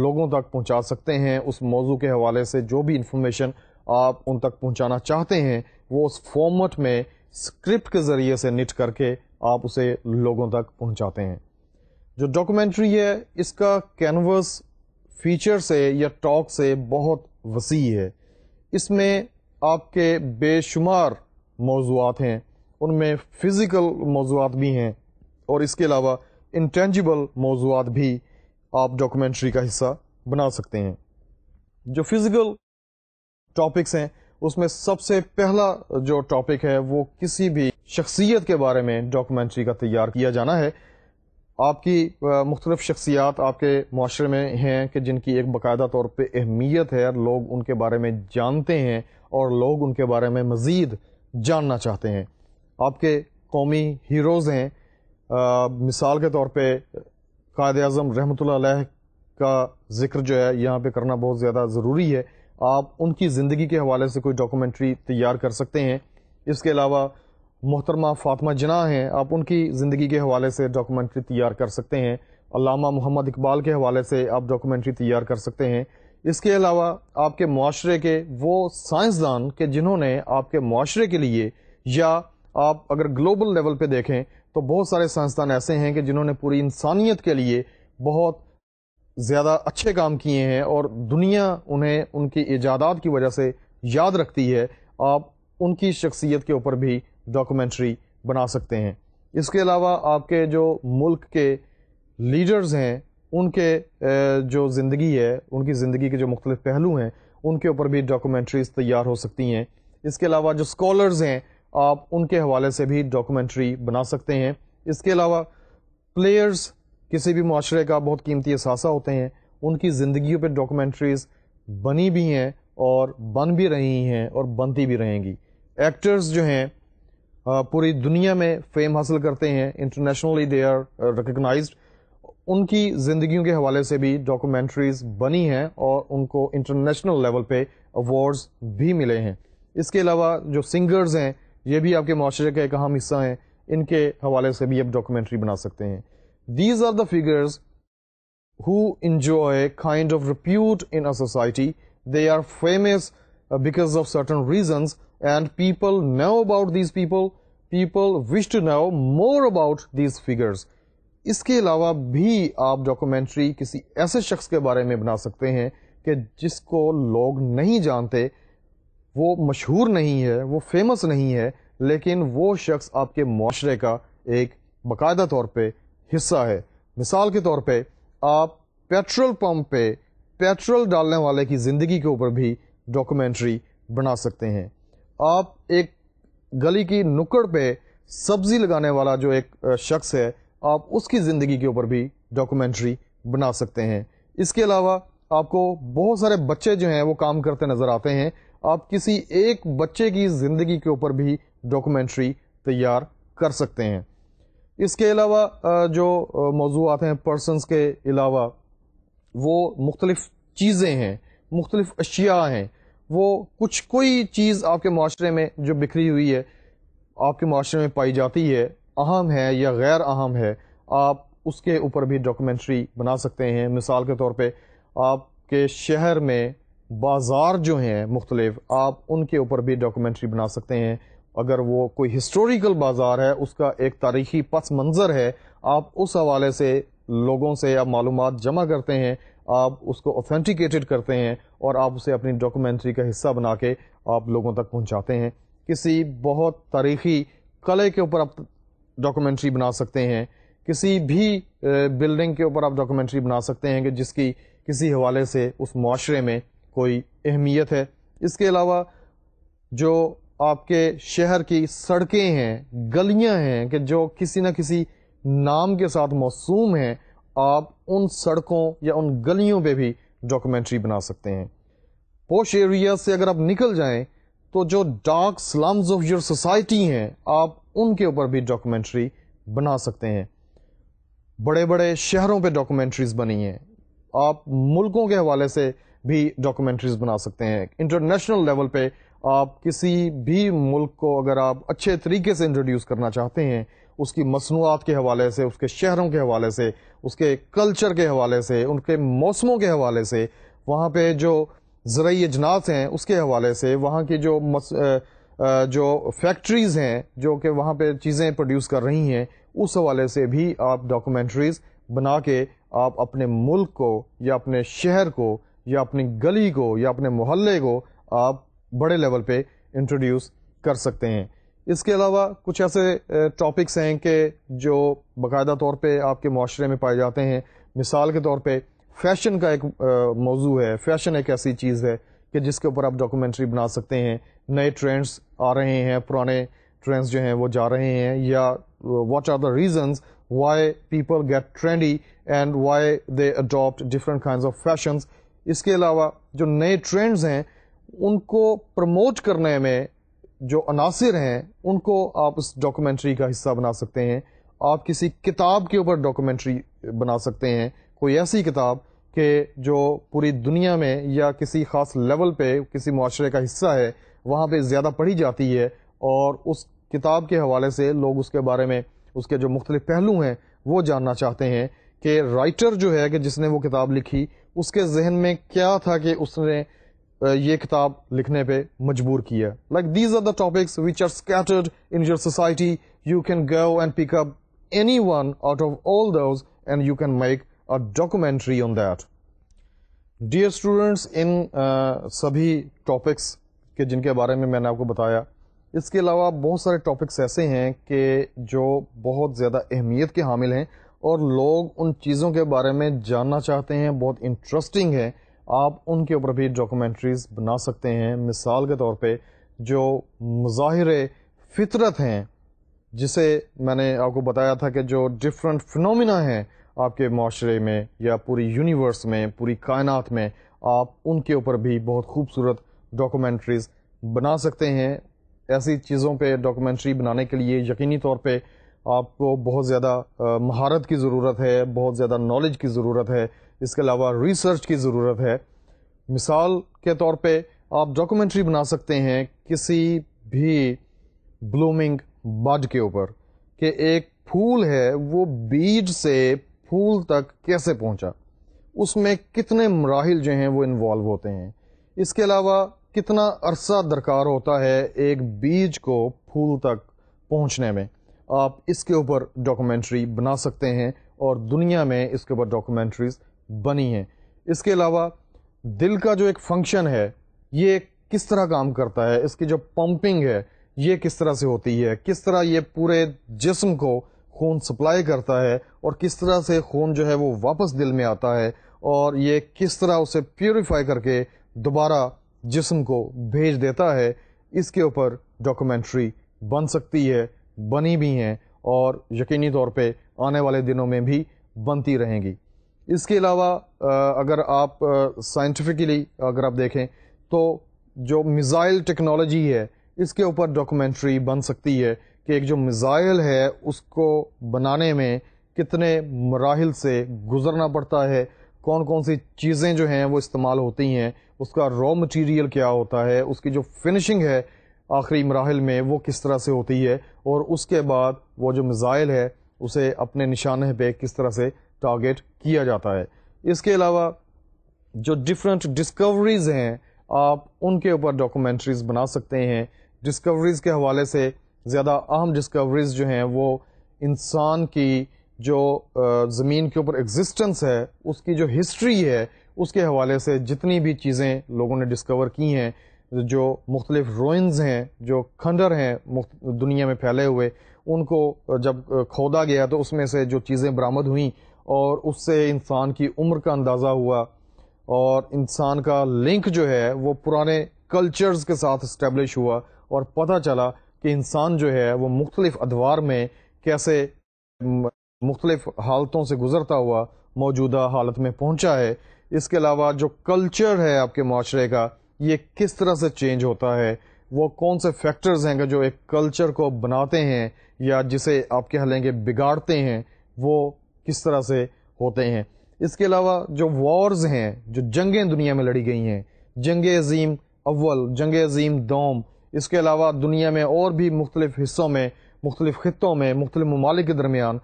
लोगों तक पहुंचा सकते हैं उस मौजू के हवाले से जो भी इंफॉर्मेशन आप उन तक पहुंचाना चाहते हैं वो उस फॉर्मेट में स्क्रिप्ट के ज़रिए से निट करके आप उसे लोगों तक पहुंचाते हैं जो डॉक्यूमेंट्री है इसका कैनवस फीचर से या टॉक से बहुत वसी है इसमें आपके बेशुमार मौजूद हैं उनमें फ़िज़िकल मौजूद भी हैं और इसके अलावा इंटेंजिबल मौजूद भी आप डॉक्यूमेंट्री का हिस्सा बना सकते हैं जो फ़िज़िकल टॉपिक्स हैं उसमें सबसे पहला जो टॉपिक है वो किसी भी शख्सियत के बारे में डॉक्यूमेंट्री का तैयार किया जाना है आपकी मुख्तलिफ शख्सियात आपके माशरे में हैं कि जिनकी एक बाकायदा तौर पर अहमियत है लोग उनके बारे में जानते हैं और लोग उनके बारे में मज़ीद जानना चाहते हैं आपके कौमी हीरोज़ हैं आ, मिसाल के तौर पर कायद अजम रहमत का जिक्र जो है यहाँ पर करना बहुत ज़्यादा ज़रूरी है आप उनकी ज़िंदगी के हवाले से कोई डॉक्यूमेंट्री तैयार कर सकते हैं इसके अलावा मोहतरमा फातमा जना हैं आप उनकी ज़िंदगी के हवाले से डॉक्यूमेंट्री तैयार कर सकते हैं अलामा मोहम्मद इकबाल के हवाले से आप डॉक्यूमेंट्री तैयार कर सकते हैं इसके अलावा आपके माशरे के वो साइंसदान के जिन्होंने आपके माशरे के लिए या आप अगर ग्लोबल लेवल पे देखें तो बहुत सारे साइंसदान ऐसे हैं कि जिन्होंने पूरी इंसानियत के लिए बहुत ज़्यादा अच्छे काम किए हैं और दुनिया उन्हें उनकी ईजादात की वजह से याद रखती है आप उनकी शख्सियत के ऊपर भी डॉक्यूमेंट्री बना सकते हैं इसके अलावा आपके जो मुल्क के लीडर्स हैं उनके जो ज़िंदगी है उनकी ज़िंदगी के जो मुख्तलिफ़ पहलू हैं उनके ऊपर भी डॉक्यूमेंट्रीज़ तैयार हो सकती हैं इसके अलावा जो स्कॉलर्स हैं आप उनके हवाले से भी डॉक्यूमेंट्री बना सकते हैं इसके अलावा प्लेयर्स किसी भी माशरे का बहुत कीमती असासा होते हैं उनकी ज़िंदगी पर डॉक्यूमेंट्रीज़ बनी भी हैं और बन भी रही हैं और बनती भी रहेंगी एक्टर्स जो हैं पूरी दुनिया में फेम हासिल करते हैं इंटरनेशनली दे आर रिकगनाइज उनकी ज़िंदगियों के हवाले से भी डॉक्यूमेंट्रीज़ बनी हैं और उनको इंटरनेशनल लेवल पे अवार्ड्स भी मिले हैं इसके अलावा जो सिंगर्स हैं ये भी आपके माशरे का एक अहम हिस्सा हैं इनके हवाले से भी आप डॉक्यूमेंट्री बना सकते हैं These are the figures who enjoy kind of repute in a society. They are famous because of certain reasons and people know about these people. People wish to know more about these figures. اس کے علاوہ بھی آپ भी کسی ایسے شخص کے بارے میں بنا سکتے ہیں کہ جس کو لوگ نہیں جانتے وہ مشہور نہیں ہے وہ فیمس نہیں ہے لیکن وہ شخص آپ کے معاشرے کا ایک باقاعدہ طور پہ हिस्सा है मिसाल के तौर पे आप पेट्रोल पंप पे पेट्रोल डालने वाले की ज़िंदगी के ऊपर भी डॉक्यूमेंट्री बना सकते हैं आप एक गली की नुक्कड़ पे सब्जी लगाने वाला जो एक शख्स है आप उसकी ज़िंदगी के ऊपर भी डॉक्यूमेंट्री बना सकते हैं इसके अलावा आपको बहुत सारे बच्चे जो हैं वो काम करते नज़र आते हैं आप किसी एक बच्चे की ज़िंदगी के ऊपर भी डॉक्यूमेंट्री तैयार कर सकते हैं इसके अलावा जो मौजूद हैं पर्सनस के अलावा वो मुख्तलफ़ चीज़ें हैं मुख्तलिफ अशिया हैं वो कुछ कोई चीज़ आपके माशरे में जो बिखरी हुई है आपके माशरे में पाई जाती है अहम है या गैर अहम है आप उसके ऊपर भी डॉक्यूमेंट्री बना सकते हैं मिसाल के तौर पर आपके शहर में बाज़ार जो हैं मुख्तलिफ आप उनके ऊपर भी डॉक्यूमेंट्री बना सकते हैं अगर वो कोई हिस्टोरिकल बाज़ार है उसका एक तारीखी पस मंज़र है आप उस हवाले से लोगों से आप मालूम जमा करते हैं आप उसको ऑथेंटिकेटेड करते हैं और आप उसे अपनी डॉक्यूमेंट्री का हिस्सा बना के आप लोगों तक पहुंचाते हैं किसी बहुत तारीखी कले के ऊपर आप डॉक्यूमेंट्री बना सकते हैं किसी भी बिल्डिंग के ऊपर आप डॉक्यूमेंट्री बना सकते हैं कि जिसकी किसी हवाले से उस माशरे में कोई अहमियत है इसके अलावा जो आपके शहर की सड़कें हैं गलियां हैं कि जो किसी न किसी नाम के साथ मौसूम हैं आप उन सड़कों या उन गलियों पे भी डॉक्यूमेंट्री बना सकते हैं पोश एरिया से अगर आप निकल जाएं तो जो dark slums of your society हैं आप उनके ऊपर भी डॉक्यूमेंट्री बना सकते हैं बड़े बड़े शहरों पे डॉक्यूमेंट्रीज बनी हैं आप मुल्कों के हवाले से भी डॉक्यूमेंट्रीज बना सकते हैं इंटरनेशनल लेवल पे आप किसी भी मुल्क को अगर आप अच्छे तरीके से इंट्रोड्यूस करना चाहते हैं उसकी मसनूआत के हवाले से उसके शहरों के हवाले से उसके कल्चर के हवाले से उनके मौसमों के हवाले से वहाँ पे जो ज़रूरी अजनास हैं उसके हवाले से वहाँ की जो मस, जो फैक्ट्रीज़ हैं जो कि वहाँ पे चीज़ें प्रोड्यूस कर रही हैं उस हवाले से भी आप डॉक्यूमेंट्रीज़ बना के आप अपने मुल्क को या अपने शहर को या अपनी गली को या अपने मोहल्ले को आप बड़े लेवल पे इंट्रोड्यूस कर सकते हैं इसके अलावा कुछ ऐसे टॉपिक्स हैं कि जो बाकायदा तौर पे आपके माशरे में पाए जाते हैं मिसाल के तौर पे फैशन का एक मौजू है फैशन एक ऐसी चीज़ है कि जिसके ऊपर आप डॉक्यूमेंट्री बना सकते हैं नए ट्रेंड्स आ रहे हैं पुराने ट्रेंड्स जो हैं वो जा रहे हैं या what are the reasons why people get trendy and why they adopt different kinds of fashions इसके अलावा जो नए trends हैं उनको प्रमोट करने में जो अनासर हैं उनको आप उस डॉक्यूमेंट्री का हिस्सा बना सकते हैं आप किसी किताब के ऊपर डॉक्यूमेंट्री बना सकते हैं कोई ऐसी किताब कि जो पूरी दुनिया में या किसी ख़ास लेवल पे किसी माशरे का हिस्सा है वहाँ पे ज़्यादा पढ़ी जाती है और उस किताब के हवाले से लोग उसके बारे में उसके जो मुख्तलिफ पहलू हैं वो जानना चाहते हैं कि राइटर जो है कि जिसने वो किताब लिखी उसके जहन में क्या था कि उसने ये किताब लिखने पे मजबूर किया like these are the topics which are scattered in your society you can go and pick up any one out of all those and you can make a documentary on that dear students इन सभी topics के जिनके बारे में मैंने आपको बताया इसके अलावा बहुत सारे टॉपिक्स ऐसे हैं कि जो बहुत ज़्यादा अहमियत के हामिल हैं और लोग उन चीज़ों के बारे में जानना चाहते हैं बहुत इंटरेस्टिंग है आप उनके ऊपर भी डॉक्यूमेंट्रीज बना सकते हैं मिसाल के तौर पे जो मज़ाहिर फितरत हैं जिसे मैंने आपको बताया था कि जो डिफरेंट फिनोमिना हैं आपके माशरे में या पूरी यूनिवर्स में पूरी कायनात में आप उनके ऊपर भी बहुत खूबसूरत डॉक्यूमेंट्रीज बना सकते हैं ऐसी चीज़ों पे डॉक्यूमेंट्री बनाने के लिए यकीनी तौर पे आपको बहुत ज़्यादा महारत की ज़रूरत है बहुत ज़्यादा नॉलेज की ज़रूरत है इसके अलावा रिसर्च की ज़रूरत है मिसाल के तौर पे आप डॉक्यूमेंट्री बना सकते हैं किसी भी ब्लूमिंग बड के ऊपर कि एक फूल है वो बीज से फूल तक कैसे पहुंचा उसमें कितने मराहल जो हैं वो इन्वॉल्व होते हैं इसके अलावा कितना अरसा दरकार होता है एक बीज को फूल तक पहुंचने में आप इसके ऊपर डॉक्यूमेंट्री बना सकते हैं और दुनिया में इसके ऊपर डॉक्यूमेंट्रीज़ बनी हैं इसके अलावा दिल का जो एक फंक्शन है ये किस तरह काम करता है इसकी जो पंपिंग है ये किस तरह से होती है किस तरह ये पूरे जिस्म को खून सप्लाई करता है और किस तरह से खून जो है वो वापस दिल में आता है और ये किस तरह उसे प्योरीफाई करके दोबारा जिस्म को भेज देता है इसके ऊपर डॉक्यूमेंट्री बन सकती है बनी भी हैं और यकीनी तौर पे आने वाले दिनों में भी बनती रहेंगी इसके अलावा अगर आप साइंटिफिकली अगर आप देखें तो जो मिज़ाइल टेक्नोलॉजी है इसके ऊपर डॉक्यूमेंट्री बन सकती है कि एक जो मिज़ाइल है उसको बनाने में कितने मराहल से गुज़रना पड़ता है कौन कौन सी चीज़ें जो हैं वो इस्तेमाल होती हैं उसका रॉ मटेरियल क्या होता है उसकी जो फिनिशिंग है आखिरी मराहल में वो किस तरह से होती है और उसके बाद वो जो मिज़ाइल है उसे अपने निशाने पे किस तरह से टारगेट किया जाता है इसके अलावा जो डिफरेंट डिस्कवरीज हैं आप उनके ऊपर डॉक्यूमेंट्रीज बना सकते हैं डिस्कवरीज के हवाले से ज़्यादा अहम डिस्कवरीज जो हैं वो इंसान की जो ज़मीन के ऊपर एग्जिस्टेंस है उसकी जो हिस्ट्री है उसके हवाले से जितनी भी चीज़ें लोगों ने डिस्कवर की हैं जो मुख्तलिफ रोइंस हैं जो खंडर हैं दुनिया में फैले हुए उनको जब खोदा गया तो उसमें से जो चीज़ें बरामद हुई और उससे इंसान की उम्र का अंदाज़ा हुआ और इंसान का लिंक जो है वो पुराने कल्चर्स के साथ इस्टेब्लिश हुआ और पता चला कि इंसान जो है वो मुख्तलिफ अदवार में कैसे मुख्तलिफ हालतों से गुज़रता हुआ मौजूदा हालत में पहुँचा है इसके अलावा जो कल्चर है आपके माशरे का ये किस तरह से चेंज होता है वो कौन से फैक्टर्स हैं जो एक कल्चर को बनाते हैं या जिसे आप कह लेंगे बिगाड़ते हैं वो किस तरह से होते हैं इसके अलावा जो वॉर्स हैं जो जंगें दुनिया में लड़ी गई हैं जंग अजीम अव्वल जंग अजीम दोम इसके अलावा दुनिया में और भी मुख्तलिफ हिस्सों में मुख्तलिफ ख़ों में मुख्तलिफ ममालिक के दरमियान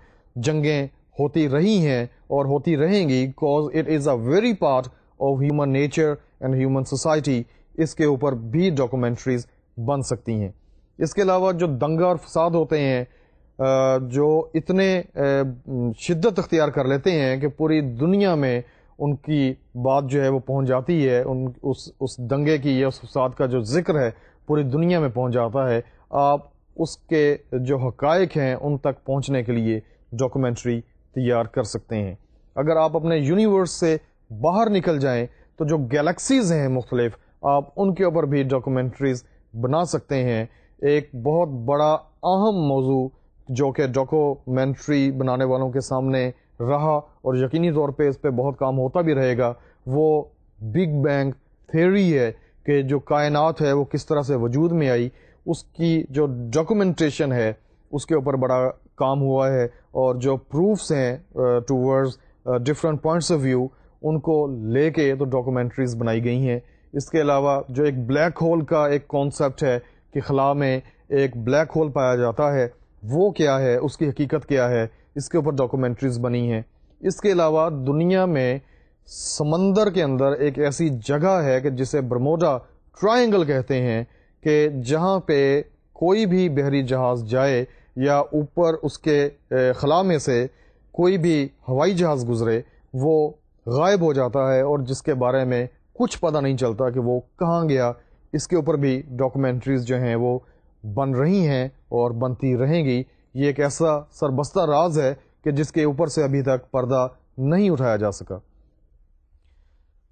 जंगें होती रही हैं और होती रहेंगी because it is a very part of human nature and human society इसके ऊपर भी डॉक्यूमेंट्रीज बन सकती हैं इसके अलावा जो दंगा और फसाद होते हैं जो इतने शिद्दत अख्तियार कर लेते हैं कि पूरी दुनिया में उनकी बात जो है वो पहुंच जाती है उन उस उस दंगे की या उस फसाद का जो जिक्र है पूरी दुनिया में पहुंच जाता है आप उसके जो हकायक हैं उन तक पहुंचने के लिए डॉक्यूमेंट्री तैयार कर सकते हैं अगर आप अपने यूनिवर्स से बाहर निकल जाएं तो जो गैलेक्सीज़ हैं मुख्तलिफ आप उनके ऊपर भी डॉक्यूमेंट्रीज़ बना सकते हैं एक बहुत बड़ा अहम मौजू जो कि डॉक्यूमेंट्री बनाने वालों के सामने रहा और यकीनी तौर पे इस पर बहुत काम होता भी रहेगा वो बिग बैंग थ्योरी है कि जो कायनात है वो किस तरह से वजूद में आई उसकी जो डॉक्यूमेंटेशन है उसके ऊपर बड़ा काम हुआ है और जो प्रूफ्स हैं towards different points of view उनको लेके तो डॉक्यूमेंट्रीज बनाई गई हैं इसके अलावा जो एक ब्लैक होल का एक कॉन्सेप्ट है कि खला में एक ब्लैक होल पाया जाता है वो क्या है उसकी हकीकत क्या है इसके ऊपर डॉक्यूमेंट्रीज बनी हैं इसके अलावा दुनिया में समंदर के अंदर एक ऐसी जगह है कि जिसे बरमोडा ट्रायंगल कहते हैं कि जहाँ पे कोई भी बहरी जहाज़ जाए या ऊपर उसके खला में से कोई भी हवाई जहाज़ गुज़रे वो गायब हो जाता है और जिसके बारे में कुछ पता नहीं चलता कि वो कहाँ गया इसके ऊपर भी डॉक्यूमेंट्रीज़ जो हैं वो बन रही हैं और बनती रहेंगी ये एक ऐसा सरबस्ता राज है कि जिसके ऊपर से अभी तक पर्दा नहीं उठाया जा सका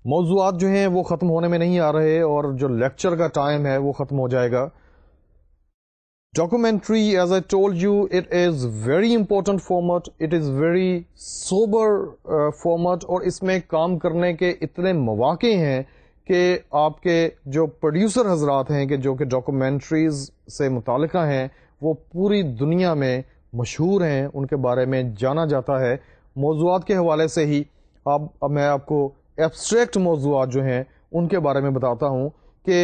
मौजूद जो हैं वो ख़त्म होने में नहीं आ रहे और जो लेक्चर का टाइम है वो ख़त्म हो जाएगा documentary as I told you it is very important format it is very sober format और इसमें काम करने के इतने मौाक़े हैं कि आपके जो प्रोड्यूसर हजरात हैं कि जो कि डॉक्यूमेंट्रीज़ से मुतल हैं वो पूरी दुनिया में मशहूर हैं उनके बारे में जाना जाता है मौजूद के हवाले से ही अब अब मैं आपको एब्स्ट्रैक्ट मौजूद जो हैं उनके बारे में बताता हूँ कि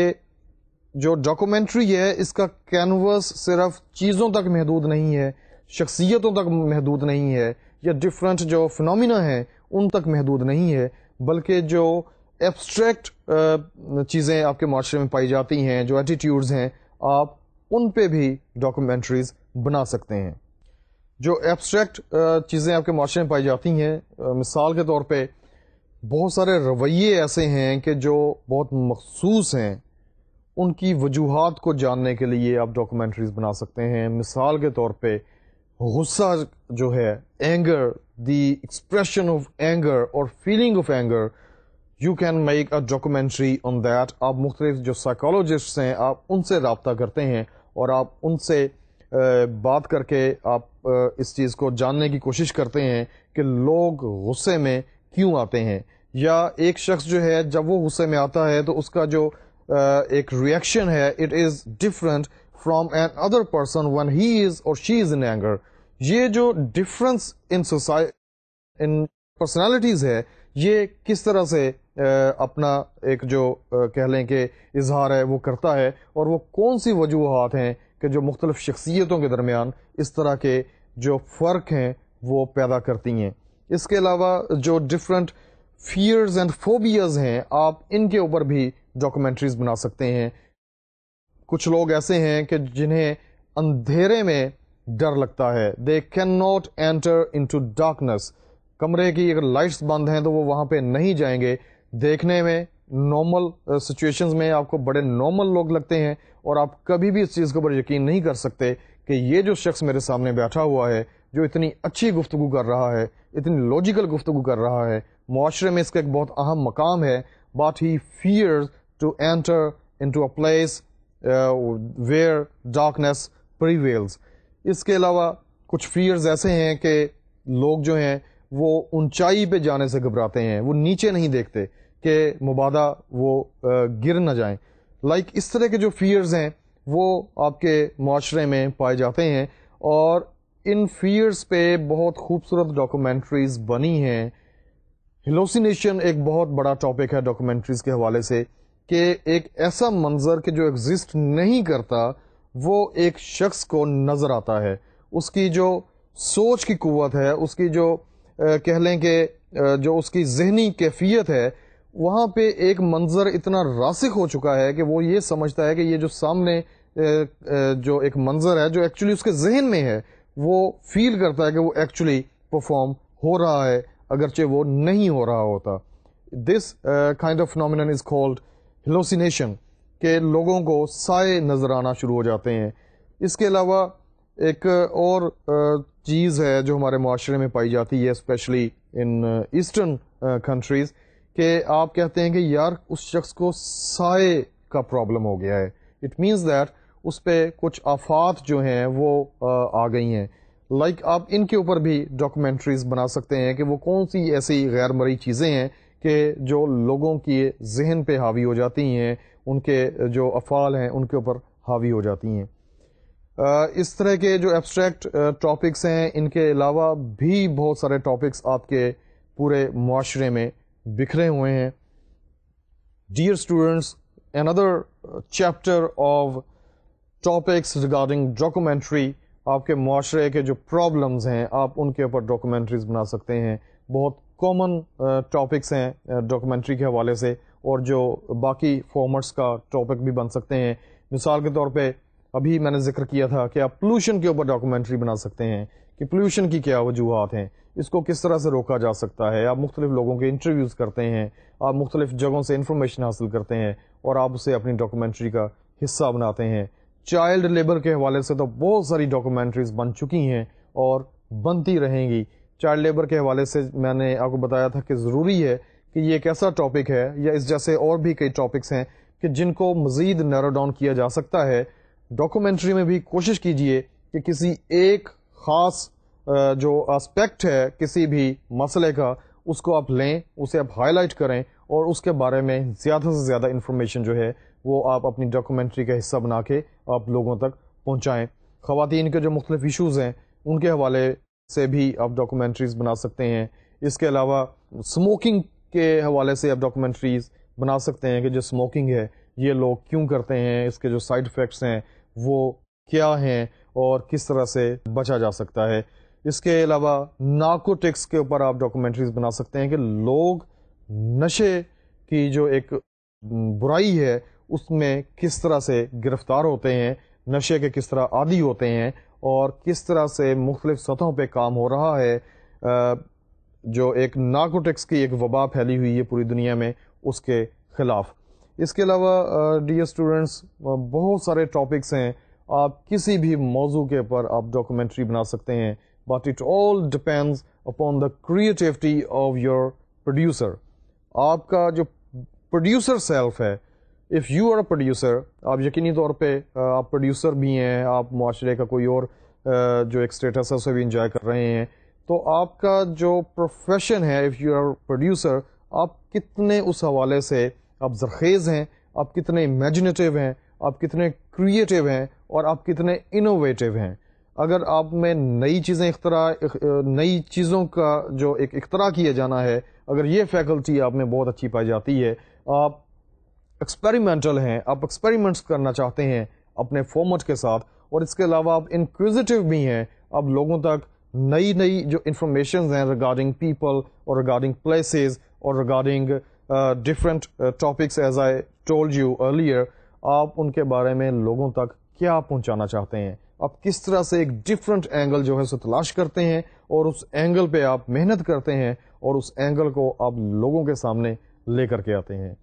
जो डॉक्यूमेंट्री है इसका कैनवस सिर्फ चीज़ों तक महदूद नहीं है शख्सियतों तक महदूद नहीं है या डिफरेंट जो फिनमिना हैं उन तक महदूद नहीं है बल्कि जो एब्स्ट्रैक्ट uh, चीज़ें आपके माशरे में पाई जाती हैं जो एटीट्यूड्स हैं आप उन पे भी डॉक्यूमेंट्रीज बना सकते हैं जो एब्स्ट्रैक्ट uh, चीज़ें आपके माशरे में पाई जाती हैं uh, मिसाल के तौर पे बहुत सारे रवैये ऐसे हैं कि जो बहुत मखसूस हैं उनकी वजूहत को जानने के लिए आप डॉक्यूमेंट्रीज बना सकते हैं मिसाल के तौर पे गुस्सा जो है anger the expression of anger और feeling of anger you can make a documentary on that आप मुख्तलिफ जो साइकोलॉजिस्ट हैं आप उनसे रबता करते हैं और आप उनसे बात करके आप इस चीज़ को जानने की कोशिश करते हैं कि लोग गुस्से में क्यों आते हैं या एक शख्स जो है जब वो गुस्से में आता है तो उसका जो एक रिएक्शन है it is different from another person one he is और शी इज़ इन एंगर ये जो डिफरेंस इन सोसाइ इन पर्सनैलिटीज़ है ये किस तरह से अपना एक जो कह लें कि इजहार है वो करता है और वो कौन सी वजूहत हैं कि जो मुख्तलिफ़ शख्सियतों के दरमियान इस तरह के जो फ़र्क हैं वो पैदा करती हैं इसके अलावा जो डिफरेंट फीयर्स एंड फोबियाज हैं आप इनके ऊपर भी डॉक्यूमेंट्रीज बना सकते हैं कुछ लोग ऐसे हैं कि जिन्हें अंधेरे में डर लगता है they cannot enter into darkness कमरे की अगर लाइट्स बंद हैं तो वो वहाँ पे नहीं जाएंगे देखने में नॉर्मल सिचुएशंस uh, में आपको बड़े नॉर्मल लोग लगते हैं और आप कभी भी इस चीज़ के ऊपर यकीन नहीं कर सकते कि ये जो शख्स मेरे सामने बैठा हुआ है जो इतनी अच्छी गुफ्तु कर रहा है इतनी लॉजिकल गुफ्तु कर रहा है माशरे में इसका एक बहुत अहम मकाम है but he fear to enter into a place where darkness prevails इसके अलावा कुछ फियर्स ऐसे हैं कि लोग जो हैं वो ऊंचाई पे जाने से घबराते हैं वो नीचे नहीं देखते कि मुबादा वो गिर ना जाए लाइक like इस तरह के जो फियर्स हैं वो आपके माशरे में पाए जाते हैं और इन फियर्स पे बहुत खूबसूरत डॉक्यूमेंट्रीज बनी हैं हिलोसिनेशन एक बहुत बड़ा टॉपिक है डॉक्यूमेंट्रीज के हवाले से कि एक ऐसा मंजर कि जो एग्जिस्ट नहीं करता वो एक शख्स को नज़र आता है उसकी जो सोच की कुत है उसकी जो कह लें कि जो उसकी जहनी कैफियत है वहाँ पे एक मंज़र इतना रासिक हो चुका है कि वो ये समझता है कि ये जो सामने जो एक मंज़र है जो एक्चुअली उसके जहन में है वो फील करता है कि वो एक्चुअली परफॉर्म हो रहा है अगरचे वो नहीं हो रहा होता this kind of phenomenon is called hallucination के लोगों को साए नज़र आना शुरू हो जाते हैं इसके अलावा एक और चीज़ है जो हमारे माशरे में पाई जाती है स्पेशली इन ईस्टर्न कंट्रीज़ कि आप कहते हैं कि यार उस शख्स को साय का प्रॉब्लम हो गया है इट मींस दैट उस पर कुछ आफात जो हैं वो आ गई हैं लाइक like आप इनके ऊपर भी डॉक्यूमेंट्रीज बना सकते हैं कि वो कौन सी ऐसी गैर मरी चीज़ें हैं कि जो लोगों की जहन पे हावी हो जाती हैं उनके जो अफ़ाल हैं उनके ऊपर हावी हो जाती हैं इस तरह के जो एब्स्ट्रैक्ट टॉपिक्स हैं इनके अलावा भी बहुत सारे टॉपिक्स आपके पूरे माशरे में बिखरे हुए हैं dear students another chapter of topics regarding documentary आपके माशरे के जो प्रॉब्लम्स हैं आप उनके ऊपर डॉक्यूमेंट्रीज बना सकते हैं बहुत कॉमन टॉपिक्स हैं डॉक्यूमेंट्री के हवाले से और जो बाकी फॉर्मेट्स का टॉपिक भी बन सकते हैं मिसाल के तौर पर अभी मैंने जिक्र किया था कि आप पोल्यूशन के ऊपर डॉक्यूमेंट्री बना सकते हैं कि पोल्यूशन की क्या वजूहत हैं इसको किस तरह से रोका जा सकता है आप मुख्तलिफ लोगों के इंटरव्यूज़ करते हैं आप मुख्तलिफ जगहों से इंफॉर्मेशन हासिल करते हैं और आप उसे अपनी डॉक्यूमेंट्री का हिस्सा बनाते हैं चाइल्ड लेबर के हवाले से तो बहुत सारी डॉक्यूमेंट्रीज बन चुकी हैं और बनती रहेंगी चाइल्ड लेबर के हवाले से मैंने आपको बताया था कि ज़रूरी है कि ये एक ऐसा टॉपिक है या इस जैसे और भी कई टॉपिक्स हैं कि जिनको मज़ीद नैरो डाउन किया जा सकता है डॉक्यूमेंट्री में भी कोशिश कीजिए कि किसी एक ख़ास जो एस्पेक्ट है किसी भी मसले का उसको आप लें उसे आप हाईलाइट करें और उसके बारे में ज़्यादा से ज़्यादा इन्फॉर्मेशन जो है वो आप अपनी डॉक्यूमेंट्री का हिस्सा बना के आप लोगों तक पहुँचाएँ ख़वान के जो मुख्तलिफ इशूज़ हैं उनके हवाले से भी आप डॉक्यूमेंट्रीज़ बना सकते हैं इसके अलावा स्मोकिंग के हवाले से आप डॉक्यूमेंट्रीज़ बना सकते हैं कि जो स्मोकिंग है ये लोग क्यों करते हैं इसके जो साइड इफ़ेक्ट्स हैं वो क्या हैं और किस तरह से बचा जा सकता है इसके अलावा नार्कोटिक्स के ऊपर आप डॉक्यूमेंट्रीज बना सकते हैं कि लोग नशे की जो एक बुराई है उसमें किस तरह से गिरफ्तार होते हैं नशे के किस तरह आदि होते हैं और किस तरह से मुख्तलिफ सतहों पर काम हो रहा है जो एक नार्कोटिक्स की एक वबा फैली हुई है पूरी दुनिया में उसके ख़िलाफ़ इसके अलावा डियर स्टूडेंट्स बहुत सारे टॉपिक्स हैं आप किसी भी मौजू के ऊपर आप डॉक्यूमेंट्री बना सकते हैं but it all depends upon the creativity of your producer आपका जो प्रोड्यूसर सेल्फ है if you are a producer आप यकीनी तौर पे आप प्रोड्यूसर भी हैं आप माशरे का कोई और जो एक स्टेटस है उसे भी इंजॉय कर रहे हैं तो आपका जो प्रोफेशन है इफ़ यू आर प्रोड्यूसर आप कितने उस हवाले से आप जरखेज़ हैं आप कितने इमेजिनेटिव हैं आप कितने क्रिएटिव हैं और आप कितने इनोवेटिव हैं अगर आप में नई चीज़ें इख्तरा नई चीज़ों का जो एक इख्तरा किया जाना है अगर ये फैकल्टी आप में बहुत अच्छी पाई जाती है आप एक्सपेरिमेंटल हैं आप एक्सपेरिमेंट्स करना चाहते हैं अपने फॉर्मेट के साथ और इसके अलावा आप इंक्विजिटिव भी हैं आप लोगों तक नई नई जो इन्फॉर्मेशन हैं रिगार्डिंग पीपल और रिगार्डिंग प्लेसेस और regarding different topics as I told you earlier आप उनके बारे में लोगों तक क्या पहुंचाना चाहते हैं आप किस तरह से एक डिफरेंट एंगल जो है उसे तलाश करते हैं और उस एंगल पे आप मेहनत करते हैं और उस एंगल को आप लोगों के सामने लेकर के आते हैं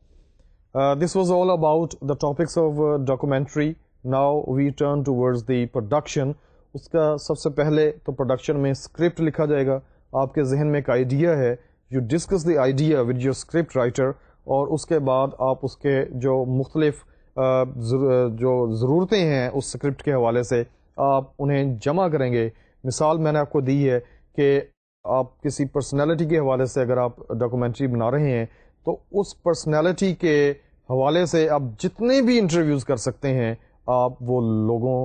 this was all about the topics of documentary now we turn towards the production उसका सबसे पहले तो प्रोडक्शन में स्क्रिप्ट लिखा जाएगा आपके जहन में एक आइडिया है you discuss the idea with your script writer और उसके बाद आप उसके जो मुख्तलिफ जो ज़रूरतें हैं उस स्क्रिप्ट के हवाले से आप उन्हें जमा करेंगे मिसाल मैंने आपको दी है कि आप किसी पर्सनालिटी के हवाले से अगर आप डॉक्यूमेंट्री बना रहे हैं तो उस पर्सनालिटी के हवाले से आप जितने भी इंटरव्यूज़ कर सकते हैं आप वो लोगों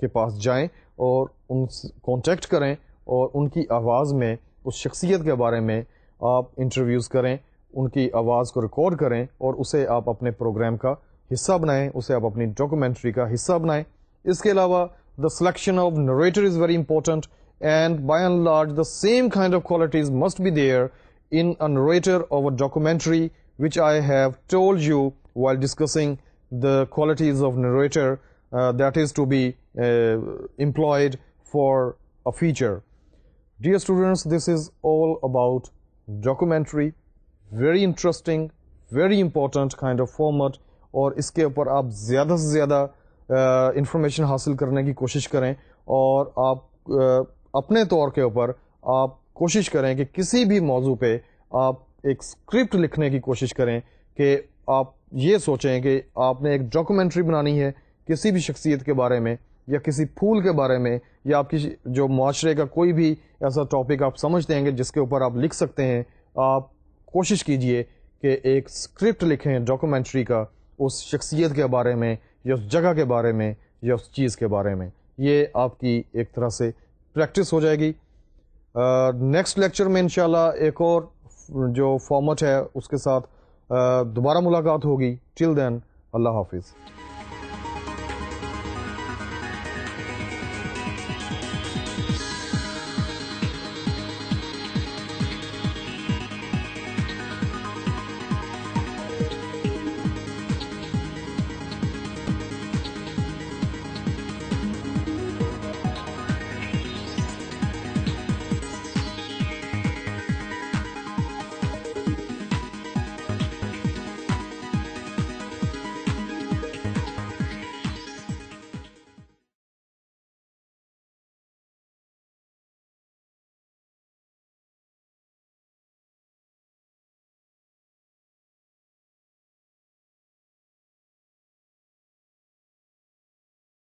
के पास जाएं और उन कांटेक्ट करें और उनकी आवाज़ में उस शख्सियत के बारे में आप इंटरव्यूज़ करें उनकी आवाज़ को रिकॉर्ड करें और उसे आप अपने प्रोग्राम का हिस्सा बनाएं उसे आप अपनी डॉक्यूमेंट्री का हिस्सा बनाएं इसके अलावा the selection of narrator is very important and by and large the same kind of qualities must be there in a narrator of a documentary which I have told you while discussing the qualities of narrator uh, that is to be uh, employed for a feature. Dear students, this is all about documentary very interesting very important kind of format और इसके ऊपर आप ज़्यादा से ज़्यादा information हासिल करने की कोशिश करें और आप uh, अपने तौर के ऊपर आप कोशिश करें कि किसी भी मौजू पे आप एक स्क्रिप्ट लिखने की कोशिश करें कि आप ये सोचें कि आपने एक डॉक्यूमेंट्री बनानी है किसी भी शख्सियत के बारे में या किसी फूल के बारे में या आपकी जो माशरे का कोई भी ऐसा टॉपिक आप समझते हैं जिसके ऊपर आप लिख सकते हैं आप कोशिश कीजिए कि एक स्क्रिप्ट लिखें डॉक्यूमेंट्री का उस शख्सियत के बारे में या उस जगह के बारे में या उस चीज़ के बारे में ये आपकी एक तरह से प्रैक्टिस हो जाएगी नेक्स्ट लेक्चर में इंशाल्लाह एक और जो फॉर्मेट है उसके साथ दोबारा मुलाकात होगी टिल देन अल्लाह हाफिज़